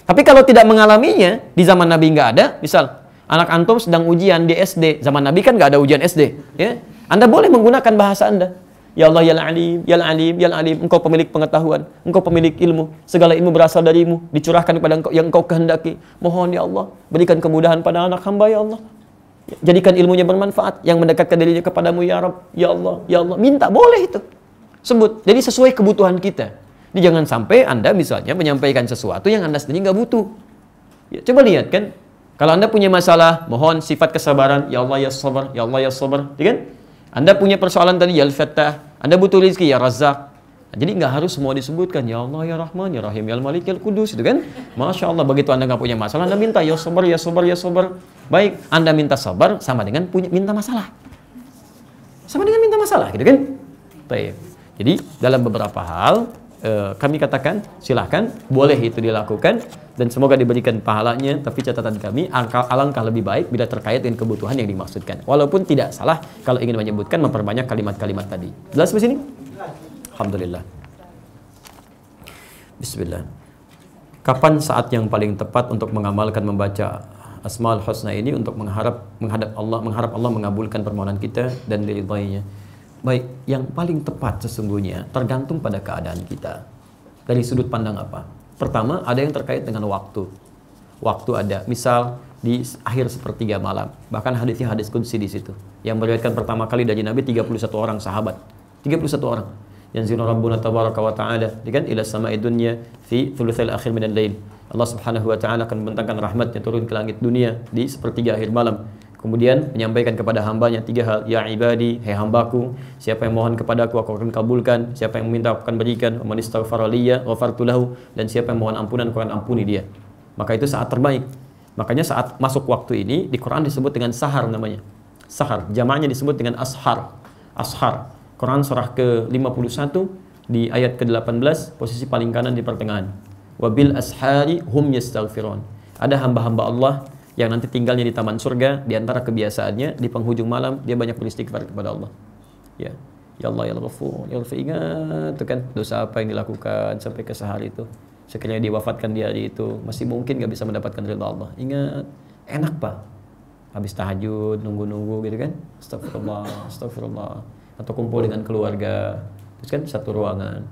Tapi kalau tidak mengalaminya, di zaman Nabi nggak ada, misal anak antum sedang ujian di SD, zaman Nabi kan nggak ada ujian SD, ya. Anda boleh menggunakan bahasa Anda. Ya Allah, ya alim, ya alim, ya alim, engkau pemilik pengetahuan, engkau pemilik ilmu, segala ilmu berasal darimu, dicurahkan kepada engkau yang engkau kehendaki. Mohon ya Allah, berikan kemudahan pada anak hamba ya Allah. Jadikan ilmunya bermanfaat, yang mendekatkan dirinya kepadamu ya Rabb, ya Allah, ya Allah. Minta, boleh itu sebut. Jadi sesuai kebutuhan kita. Jadi jangan sampai Anda misalnya menyampaikan sesuatu yang Anda sendiri nggak butuh. Ya, coba lihat kan. Kalau Anda punya masalah, mohon sifat kesabaran. Ya Allah ya sabar, ya Allah ya sabar. Ya kan? Anda punya persoalan tadi, ya Al-Fattah. Anda butuh rezeki, ya Razak. Nah, jadi nggak harus semua disebutkan. Ya Allah, ya Rahman, ya Rahim, ya Al-Malik, ya Al-Kudus. Itu kan? Masya Allah, begitu Anda nggak punya masalah, Anda minta, ya sabar, ya sabar, ya sabar. Baik, Anda minta sabar sama dengan punya minta masalah. Sama dengan minta masalah, gitu kan? Baik. Jadi dalam beberapa hal eh, kami katakan silahkan boleh itu dilakukan dan semoga diberikan pahalanya tapi catatan kami alangkah lebih baik bila terkait dengan kebutuhan yang dimaksudkan walaupun tidak salah kalau ingin menyebutkan memperbanyak kalimat-kalimat tadi jelas di sini Alhamdulillah Bismillah kapan saat yang paling tepat untuk mengamalkan membaca Asmaul Husna ini untuk mengharap menghadap Allah mengharap Allah mengabulkan permohonan kita dan diridainya baik yang paling tepat sesungguhnya tergantung pada keadaan kita. Dari sudut pandang apa? Pertama, ada yang terkait dengan waktu. Waktu ada. Misal di akhir sepertiga malam. Bahkan hadisnya hadis kunci di situ. Yang meriwayatkan pertama kali dari Nabi 31 orang sahabat. 31 orang. Yang zina Rabbuna tabaraka wa ta'ala. Kan? Ila sama'i dunya fi thuluthal akhir minal lain. Allah subhanahu wa ta'ala akan membentangkan rahmatnya turun ke langit dunia di sepertiga akhir malam. Kemudian menyampaikan kepada hambanya tiga hal, ya ibadi, hei hambaku, siapa yang mohon kepada aku aku akan kabulkan, siapa yang meminta aku akan berikan, man istaghfara dan siapa yang mohon ampunan aku akan ampuni dia. Maka itu saat terbaik. Makanya saat masuk waktu ini di Quran disebut dengan sahar namanya. Sahar, jamaahnya disebut dengan ashar. Ashar. Quran surah ke-51 di ayat ke-18 posisi paling kanan di pertengahan. Wabil ashari hum yastaghfirun. Ada hamba-hamba Allah yang nanti tinggalnya di taman surga di antara kebiasaannya di penghujung malam dia banyak beristighfar kepada Allah ya ya Allah ya Ghafur ya Allah ingat tuh kan dosa apa yang dilakukan sampai ke sehari itu sekiranya diwafatkan di hari itu masih mungkin gak bisa mendapatkan ridha Allah ingat enak pak habis tahajud nunggu-nunggu gitu kan astagfirullah astagfirullah atau kumpul dengan keluarga terus kan satu ruangan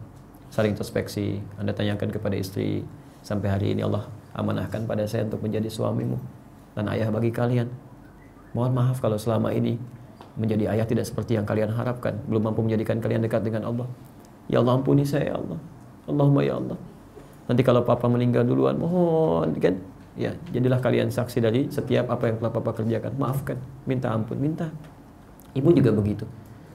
saling introspeksi anda tanyakan kepada istri sampai hari ini Allah amanahkan pada saya untuk menjadi suamimu dan ayah bagi kalian. Mohon maaf kalau selama ini menjadi ayah tidak seperti yang kalian harapkan, belum mampu menjadikan kalian dekat dengan Allah. Ya Allah ampuni saya ya Allah. Allahumma ya Allah. Nanti kalau papa meninggal duluan, mohon kan ya jadilah kalian saksi dari setiap apa yang telah papa kerjakan. Maafkan, minta ampun, minta. Ibu juga begitu.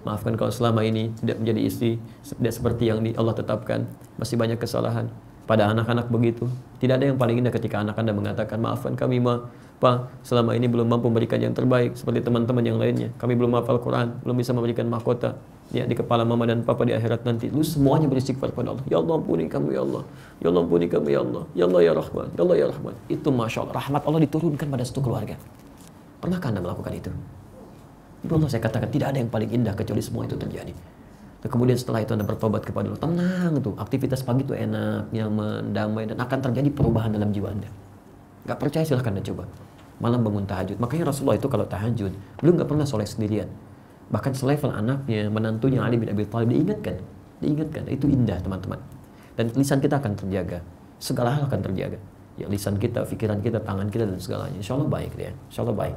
Maafkan kalau selama ini tidak menjadi istri tidak seperti yang Allah tetapkan, masih banyak kesalahan. Pada anak-anak begitu, tidak ada yang paling indah ketika anak Anda mengatakan, "Maafkan kami, Ma, Pak, selama ini belum mampu memberikan yang terbaik seperti teman-teman yang lainnya. Kami belum hafal Quran, belum bisa memberikan mahkota ya di kepala mama dan papa di akhirat nanti lu semuanya beristighfar kepada Allah ya Allah ampuni kami ya Allah ya Allah ampuni kami ya Allah ya Allah ya Rahman ya Allah ya Rahman itu masya Allah rahmat Allah diturunkan pada satu keluarga pernahkah anda melakukan itu Ibu Allah saya katakan tidak ada yang paling indah kecuali semua itu terjadi Dan kemudian setelah itu Anda bertobat kepada Allah, tenang tuh, aktivitas pagi itu enak, nyaman, damai, dan akan terjadi perubahan dalam jiwa Anda. Gak percaya silahkan Anda coba malam bangun tahajud. Makanya Rasulullah itu kalau tahajud, belum nggak pernah soleh sendirian. Bahkan selevel anaknya, menantunya Ali bin Abi Thalib diingatkan. Diingatkan, itu indah teman-teman. Dan lisan kita akan terjaga. Segala hal akan terjaga. Ya, lisan kita, pikiran kita, tangan kita, dan segalanya. Insya Allah baik ya. Insya Allah baik.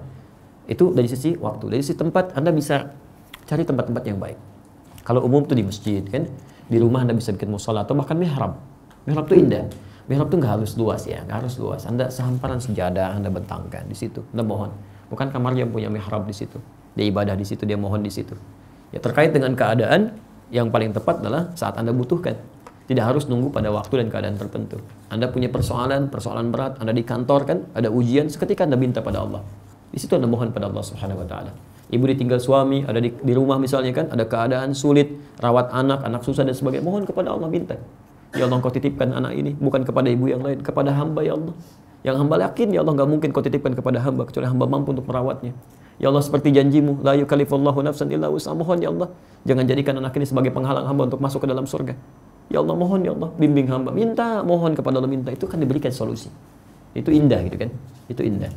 Itu dari sisi waktu. Dari sisi tempat, Anda bisa cari tempat-tempat yang baik. Kalau umum itu di masjid kan, di rumah Anda bisa bikin musola atau bahkan mihrab. Mihrab itu indah Mihrab itu nggak harus luas ya, nggak harus luas. Anda sehamparan sejadah Anda bentangkan di situ, Anda mohon. Bukan kamar yang punya mihrab di situ. Dia ibadah di situ, dia mohon di situ. Ya terkait dengan keadaan yang paling tepat adalah saat Anda butuhkan. Tidak harus nunggu pada waktu dan keadaan tertentu. Anda punya persoalan, persoalan berat, Anda di kantor kan, ada ujian, seketika Anda minta pada Allah. Di situ Anda mohon pada Allah Subhanahu wa taala. Ibu ditinggal suami, ada di, di rumah misalnya kan, ada keadaan sulit, rawat anak, anak susah dan sebagainya. Mohon kepada Allah minta. Ya Allah kau titipkan anak ini bukan kepada ibu yang lain, kepada hamba ya Allah. Yang hamba yakin ya Allah nggak mungkin kau titipkan kepada hamba kecuali hamba mampu untuk merawatnya. Ya Allah seperti janjimu la yukallifullahu nafsan illa wus'aha. Mohon ya Allah, jangan jadikan anak ini sebagai penghalang hamba untuk masuk ke dalam surga. Ya Allah mohon ya Allah, bimbing hamba. Minta, mohon kepada Allah minta. Itu kan diberikan solusi. Itu indah gitu kan. Itu indah.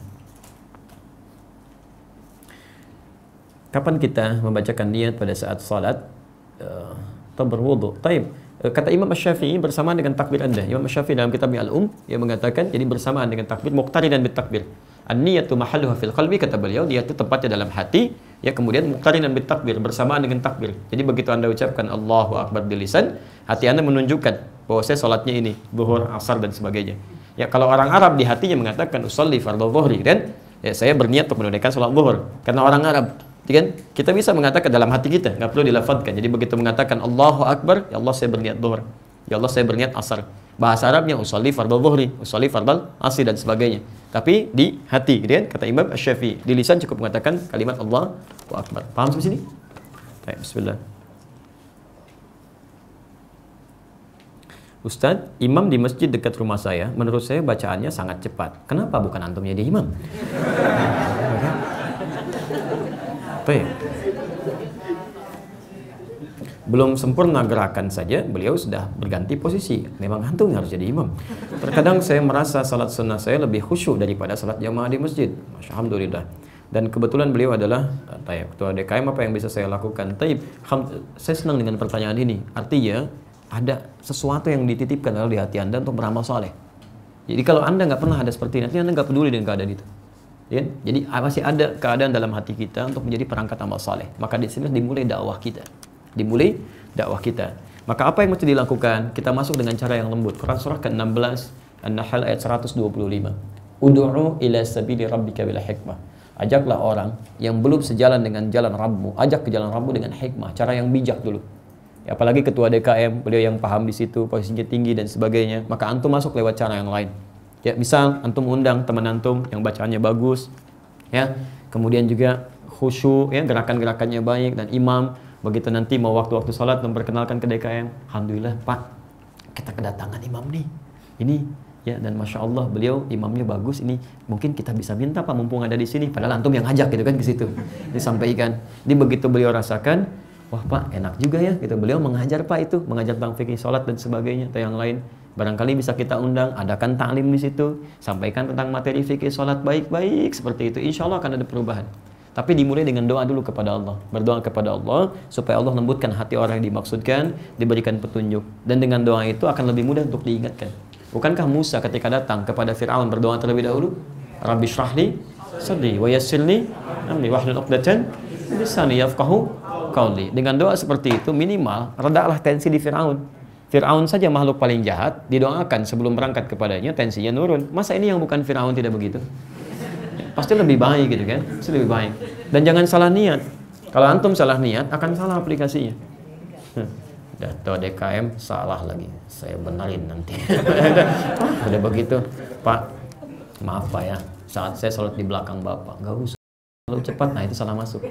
Kapan kita membacakan niat pada saat salat eh, atau berwudu? Taib. Eh, kata Imam Syafi'i bersamaan dengan takbir anda. Imam Syafi'i dalam kitabnya Al-Um yang mengatakan jadi bersamaan dengan takbir muqtari dan bitakbir. An-niyatu mahalluha fil qalbi kata beliau dia itu tempatnya dalam hati ya kemudian muqtari dan bitakbir bersamaan dengan takbir. Jadi begitu anda ucapkan Allahu akbar di lisan hati anda menunjukkan bahwa saya salatnya ini zuhur, asar dan sebagainya. Ya kalau orang Arab di hatinya mengatakan usolli fardhu dhuhri dan ya saya berniat untuk menunaikan salat zuhur karena orang Arab Iya kan? Kita bisa mengatakan dalam hati kita, nggak perlu dilafadkan. Jadi begitu mengatakan Allahu Akbar, ya Allah saya berniat dhuhr. Ya Allah saya berniat asar. Bahasa Arabnya usolli fardal dhuhri, usolli fardal asri dan sebagainya. Tapi di hati, gitu kan? Kata Imam Asy-Syafi'i, di lisan cukup mengatakan kalimat Allahu Akbar. Paham sampai sini? Baik, bismillah. Ustadz, imam di masjid dekat rumah saya, menurut saya bacaannya sangat cepat. Kenapa bukan antumnya jadi imam? capek. Ya? Belum sempurna gerakan saja, beliau sudah berganti posisi. Memang hantu harus jadi imam. Terkadang saya merasa salat sunnah saya lebih khusyuk daripada salat jamaah di masjid. Masya Alhamdulillah. Dan kebetulan beliau adalah eh, tayyib. ketua DKM apa yang bisa saya lakukan? Taib, saya senang dengan pertanyaan ini. Artinya, ada sesuatu yang dititipkan oleh di hati Anda untuk beramal soleh. Jadi kalau Anda nggak pernah ada seperti ini, nanti Anda nggak peduli dengan keadaan itu. Ya? Jadi ah, masih ada keadaan dalam hati kita untuk menjadi perangkat amal saleh. Maka di sini dimulai dakwah kita. Dimulai dakwah kita. Maka apa yang mesti dilakukan? Kita masuk dengan cara yang lembut. Quran surah ke-16 An-Nahl ayat 125. Udu'u ila sabili rabbika bil hikmah. Ajaklah orang yang belum sejalan dengan jalan Rabbmu, ajak ke jalan Rabbmu dengan hikmah, cara yang bijak dulu. Ya, apalagi ketua DKM, beliau yang paham di situ, posisinya tinggi dan sebagainya, maka antum masuk lewat cara yang lain. Ya, misal antum undang teman antum yang bacaannya bagus, ya. Kemudian juga khusyuk, ya, gerakan-gerakannya baik dan imam begitu nanti mau waktu-waktu sholat memperkenalkan ke DKM, alhamdulillah Pak, kita kedatangan imam nih. Ini ya dan masya Allah beliau imamnya bagus ini mungkin kita bisa minta pak mumpung ada di sini padahal antum yang ajak gitu kan ke situ disampaikan ini begitu beliau rasakan wah pak enak juga ya gitu beliau mengajar pak itu mengajar tentang fikih sholat dan sebagainya atau yang lain barangkali bisa kita undang adakan taklim di situ sampaikan tentang materi fikih sholat baik-baik seperti itu insya Allah akan ada perubahan tapi dimulai dengan doa dulu kepada Allah berdoa kepada Allah supaya Allah lembutkan hati orang yang dimaksudkan diberikan petunjuk dan dengan doa itu akan lebih mudah untuk diingatkan bukankah Musa ketika datang kepada Fir'aun berdoa terlebih dahulu Rabbi syrahli sadri wa yassirli amri wahlul uqdatan lisani yafqahu qawli. Dengan doa seperti itu minimal redalah tensi di Firaun. Firaun saja makhluk paling jahat, didoakan sebelum berangkat kepadanya tensinya nurun. Masa ini yang bukan Firaun tidak begitu? Pasti lebih baik gitu kan? Pasti lebih baik. Dan jangan salah niat. Kalau antum salah niat akan salah aplikasinya. Hmm. DKM salah lagi. Saya benerin nanti. Udah begitu, Pak. Maaf Pak ya. Saat saya sholat di belakang Bapak, nggak usah. Lalu cepat, nah itu salah masuk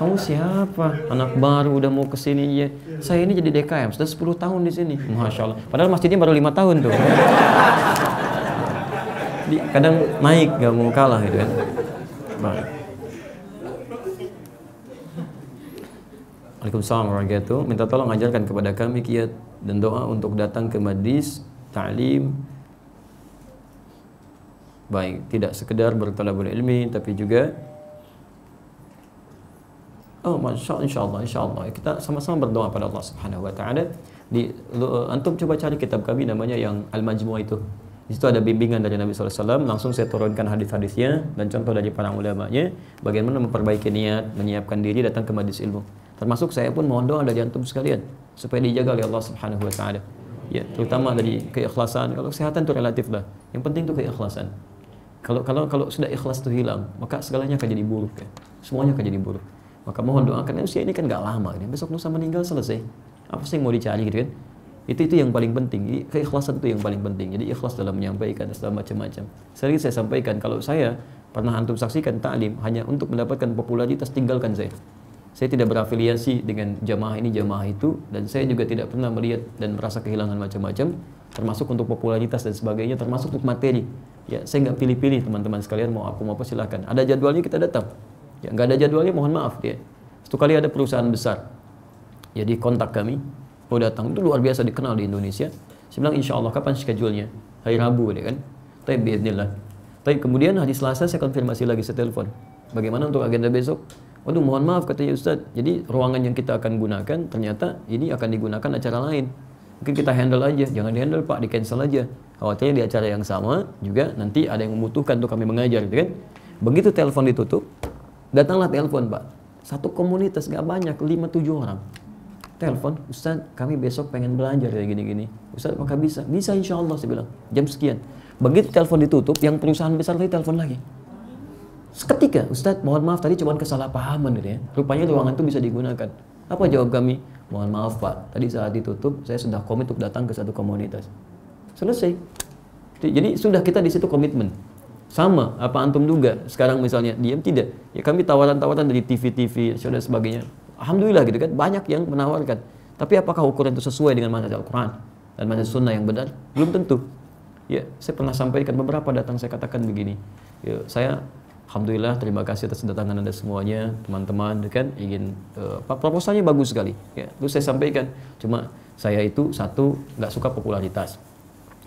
kamu siapa? Anak baru udah mau kesini ya. Saya ini jadi DKM sudah 10 tahun di sini. Masya Allah. Padahal masjidnya baru lima tahun tuh. Di, kadang naik gak mau kalah gitu kan. Baik. Waalaikumsalam warahmatullahi wabarakatuh. Minta tolong ajarkan kepada kami kiat dan doa untuk datang ke madis ta'lim baik tidak sekedar bertalabul ilmi tapi juga oh masya Allah, insya Allah, insya Allah. Kita sama-sama berdoa pada Allah Subhanahu Wa Taala. Di uh, antum coba cari kitab kami namanya yang Al Majmu itu. Di situ ada bimbingan dari Nabi SAW. Langsung saya turunkan hadis-hadisnya dan contoh dari para ulamanya. Bagaimana memperbaiki niat, menyiapkan diri datang ke majlis ilmu. Termasuk saya pun mohon doa dari antum sekalian supaya dijaga oleh Allah Subhanahu Wa Taala. Ya, terutama dari keikhlasan. Kalau kesehatan itu relatif lah. Yang penting itu keikhlasan. Kalau kalau kalau sudah ikhlas itu hilang, maka segalanya akan jadi buruk ya. Semuanya akan jadi buruk. Maka mohon doakan eh, usia ini kan nggak lama ini. Besok Nusa meninggal selesai. Apa sih yang mau dicari gitu kan? Itu itu yang paling penting. Keikhlasan itu yang paling penting. Jadi ikhlas dalam menyampaikan dan segala macam-macam. Sering saya sampaikan kalau saya pernah antum saksikan taklim hanya untuk mendapatkan popularitas tinggalkan saya. Saya tidak berafiliasi dengan jamaah ini jamaah itu dan saya juga tidak pernah melihat dan merasa kehilangan macam-macam termasuk untuk popularitas dan sebagainya termasuk untuk materi. Ya, saya nggak pilih-pilih teman-teman sekalian mau apa mau apa silahkan. Ada jadwalnya kita datang ya, nggak ada jadwalnya mohon maaf dia satu kali ada perusahaan besar jadi kontak kami mau datang itu luar biasa dikenal di Indonesia saya bilang insya Allah kapan schedule-nya hari Rabu deh kan tapi biiznillah tapi kemudian hari Selasa saya konfirmasi lagi saya telepon bagaimana untuk agenda besok Waduh mohon maaf katanya Ustadz, jadi ruangan yang kita akan gunakan ternyata ini akan digunakan acara lain mungkin kita handle aja jangan dihandle pak di cancel aja khawatirnya di acara yang sama juga nanti ada yang membutuhkan untuk kami mengajar gitu kan begitu telepon ditutup Datanglah telepon Pak. Satu komunitas gak banyak, lima tujuh orang. Telepon, Ustaz kami besok pengen belajar ya gini-gini. Ustaz maka bisa? Bisa insya Allah, saya bilang. Jam sekian. Begitu telepon ditutup, yang perusahaan besar tadi telepon lagi. Seketika, Ustaz mohon maaf tadi cuma kesalahpahaman gitu ya. Rupanya ruangan itu bisa digunakan. Apa jawab kami? Mohon maaf Pak, tadi saat ditutup saya sudah komit untuk datang ke satu komunitas. Selesai. Jadi sudah kita di situ komitmen. Sama, apa antum juga Sekarang misalnya diam tidak? Ya kami tawaran-tawaran dari TV-TV dan sebagainya. Alhamdulillah gitu kan, banyak yang menawarkan. Tapi apakah ukuran itu sesuai dengan manhaj Al-Quran dan manhaj sunnah yang benar? Belum tentu. Ya, saya pernah sampaikan beberapa datang saya katakan begini. Ya, saya Alhamdulillah terima kasih atas kedatangan anda semuanya teman-teman gitu kan ingin uh, proposalnya bagus sekali ya terus saya sampaikan cuma saya itu satu nggak suka popularitas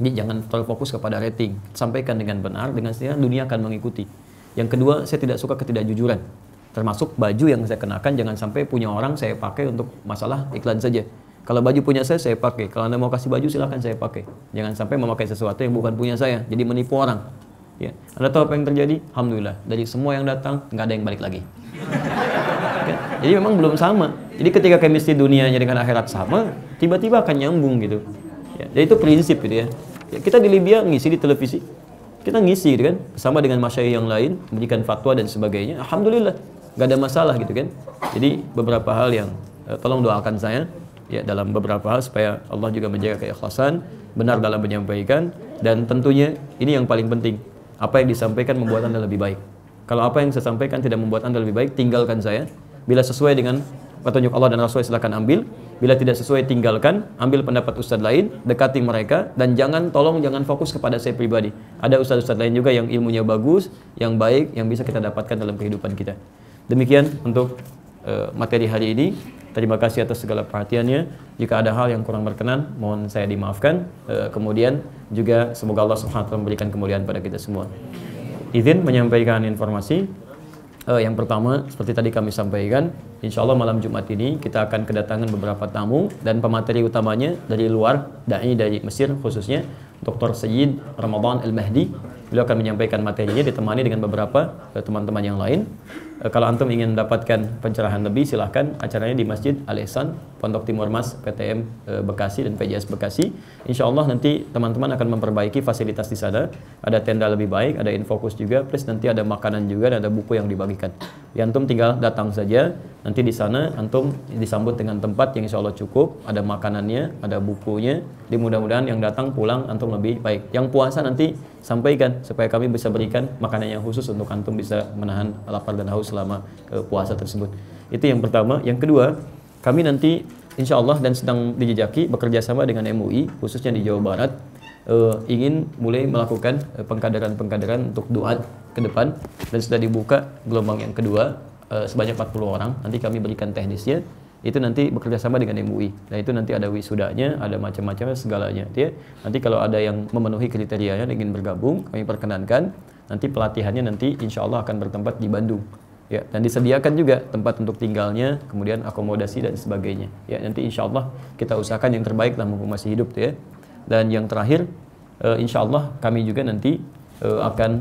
jadi jangan terlalu fokus kepada rating. Sampaikan dengan benar, dengan sendirian dunia akan mengikuti. Yang kedua, saya tidak suka ketidakjujuran. Termasuk baju yang saya kenakan, jangan sampai punya orang saya pakai untuk masalah iklan saja. Kalau baju punya saya, saya pakai. Kalau Anda mau kasih baju, silahkan saya pakai. Jangan sampai memakai sesuatu yang bukan punya saya. Jadi menipu orang. Ya. Anda tahu apa yang terjadi? Alhamdulillah. Dari semua yang datang, nggak ada yang balik lagi. ya. Jadi memang belum sama. Jadi ketika chemistry dunianya dengan akhirat sama, tiba-tiba akan nyambung gitu. Ya, jadi itu prinsip gitu ya. ya. Kita di Libya ngisi di televisi, kita ngisi gitu kan, sama dengan masyarakat yang lain, memberikan fatwa dan sebagainya. Alhamdulillah, nggak ada masalah gitu kan. Jadi beberapa hal yang eh, tolong doakan saya ya dalam beberapa hal supaya Allah juga menjaga keikhlasan, benar dalam menyampaikan dan tentunya ini yang paling penting. Apa yang disampaikan membuat Anda lebih baik. Kalau apa yang saya sampaikan tidak membuat Anda lebih baik, tinggalkan saya bila sesuai dengan petunjuk Allah dan Rasul silahkan ambil. Bila tidak sesuai tinggalkan, ambil pendapat ustadz lain, dekati mereka dan jangan tolong jangan fokus kepada saya pribadi. Ada ustadz-ustadz lain juga yang ilmunya bagus, yang baik, yang bisa kita dapatkan dalam kehidupan kita. Demikian untuk uh, materi hari ini. Terima kasih atas segala perhatiannya. Jika ada hal yang kurang berkenan, mohon saya dimaafkan. Uh, kemudian juga semoga Allah Subhanahu wa taala memberikan kemuliaan pada kita semua. Izin menyampaikan informasi Uh, yang pertama, seperti tadi kami sampaikan, insya Allah malam Jumat ini kita akan kedatangan beberapa tamu dan pemateri utamanya dari luar, dari, dari Mesir khususnya, Dr. Sayyid Ramadan Al-Mahdi. Beliau akan menyampaikan materinya ditemani dengan beberapa eh, teman-teman yang lain. Eh, kalau antum ingin mendapatkan pencerahan lebih silahkan acaranya di Masjid Al Ihsan Pondok Timur Mas PTM eh, Bekasi dan PJS Bekasi. Insya Allah nanti teman-teman akan memperbaiki fasilitas di sana. Ada tenda lebih baik, ada infokus juga, plus nanti ada makanan juga dan ada buku yang dibagikan. Ya antum tinggal datang saja. Nanti di sana antum disambut dengan tempat yang insya Allah cukup. Ada makanannya, ada bukunya. dimudah mudah-mudahan yang datang pulang antum lebih baik. Yang puasa nanti sampaikan supaya kami bisa berikan makanan yang khusus untuk antum bisa menahan lapar dan haus selama uh, puasa tersebut. Itu yang pertama. Yang kedua, kami nanti insya Allah dan sedang dijejaki bekerja sama dengan MUI khususnya di Jawa Barat uh, ingin mulai melakukan uh, pengkaderan-pengkaderan untuk doa ke depan dan sudah dibuka gelombang yang kedua uh, sebanyak 40 orang. Nanti kami berikan teknisnya itu nanti bekerja sama dengan MUI. Nah itu nanti ada wisudanya, ada macam macam segalanya. Ya. Nanti kalau ada yang memenuhi kriterianya ingin bergabung, kami perkenankan. Nanti pelatihannya nanti insya Allah akan bertempat di Bandung ya dan disediakan juga tempat untuk tinggalnya kemudian akomodasi dan sebagainya ya nanti insya Allah kita usahakan yang terbaik lah mumpung masih hidup ya dan yang terakhir uh, eh, insya Allah kami juga nanti uh, akan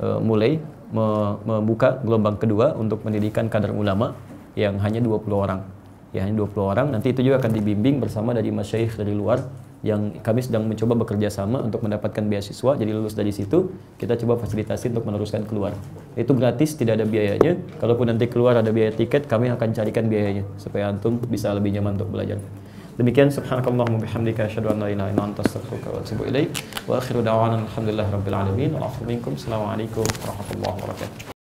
uh, mulai me membuka gelombang kedua untuk pendidikan kader ulama yang hanya 20 orang ya hanya 20 orang nanti itu juga akan dibimbing bersama dari masyaikh dari luar yang kami sedang mencoba bekerja sama untuk mendapatkan beasiswa jadi lulus dari situ kita coba fasilitasi untuk meneruskan keluar itu gratis tidak ada biayanya kalaupun nanti keluar ada biaya tiket kami akan carikan biayanya supaya antum bisa lebih nyaman untuk belajar demikian subhanakallah bihamdika asyhadu an la ilaha illa anta astaghfiruka wa atubu ilaik wa akhiru da'wana alhamdulillahi rabbil alamin wa assalamualaikum warahmatullahi wabarakatuh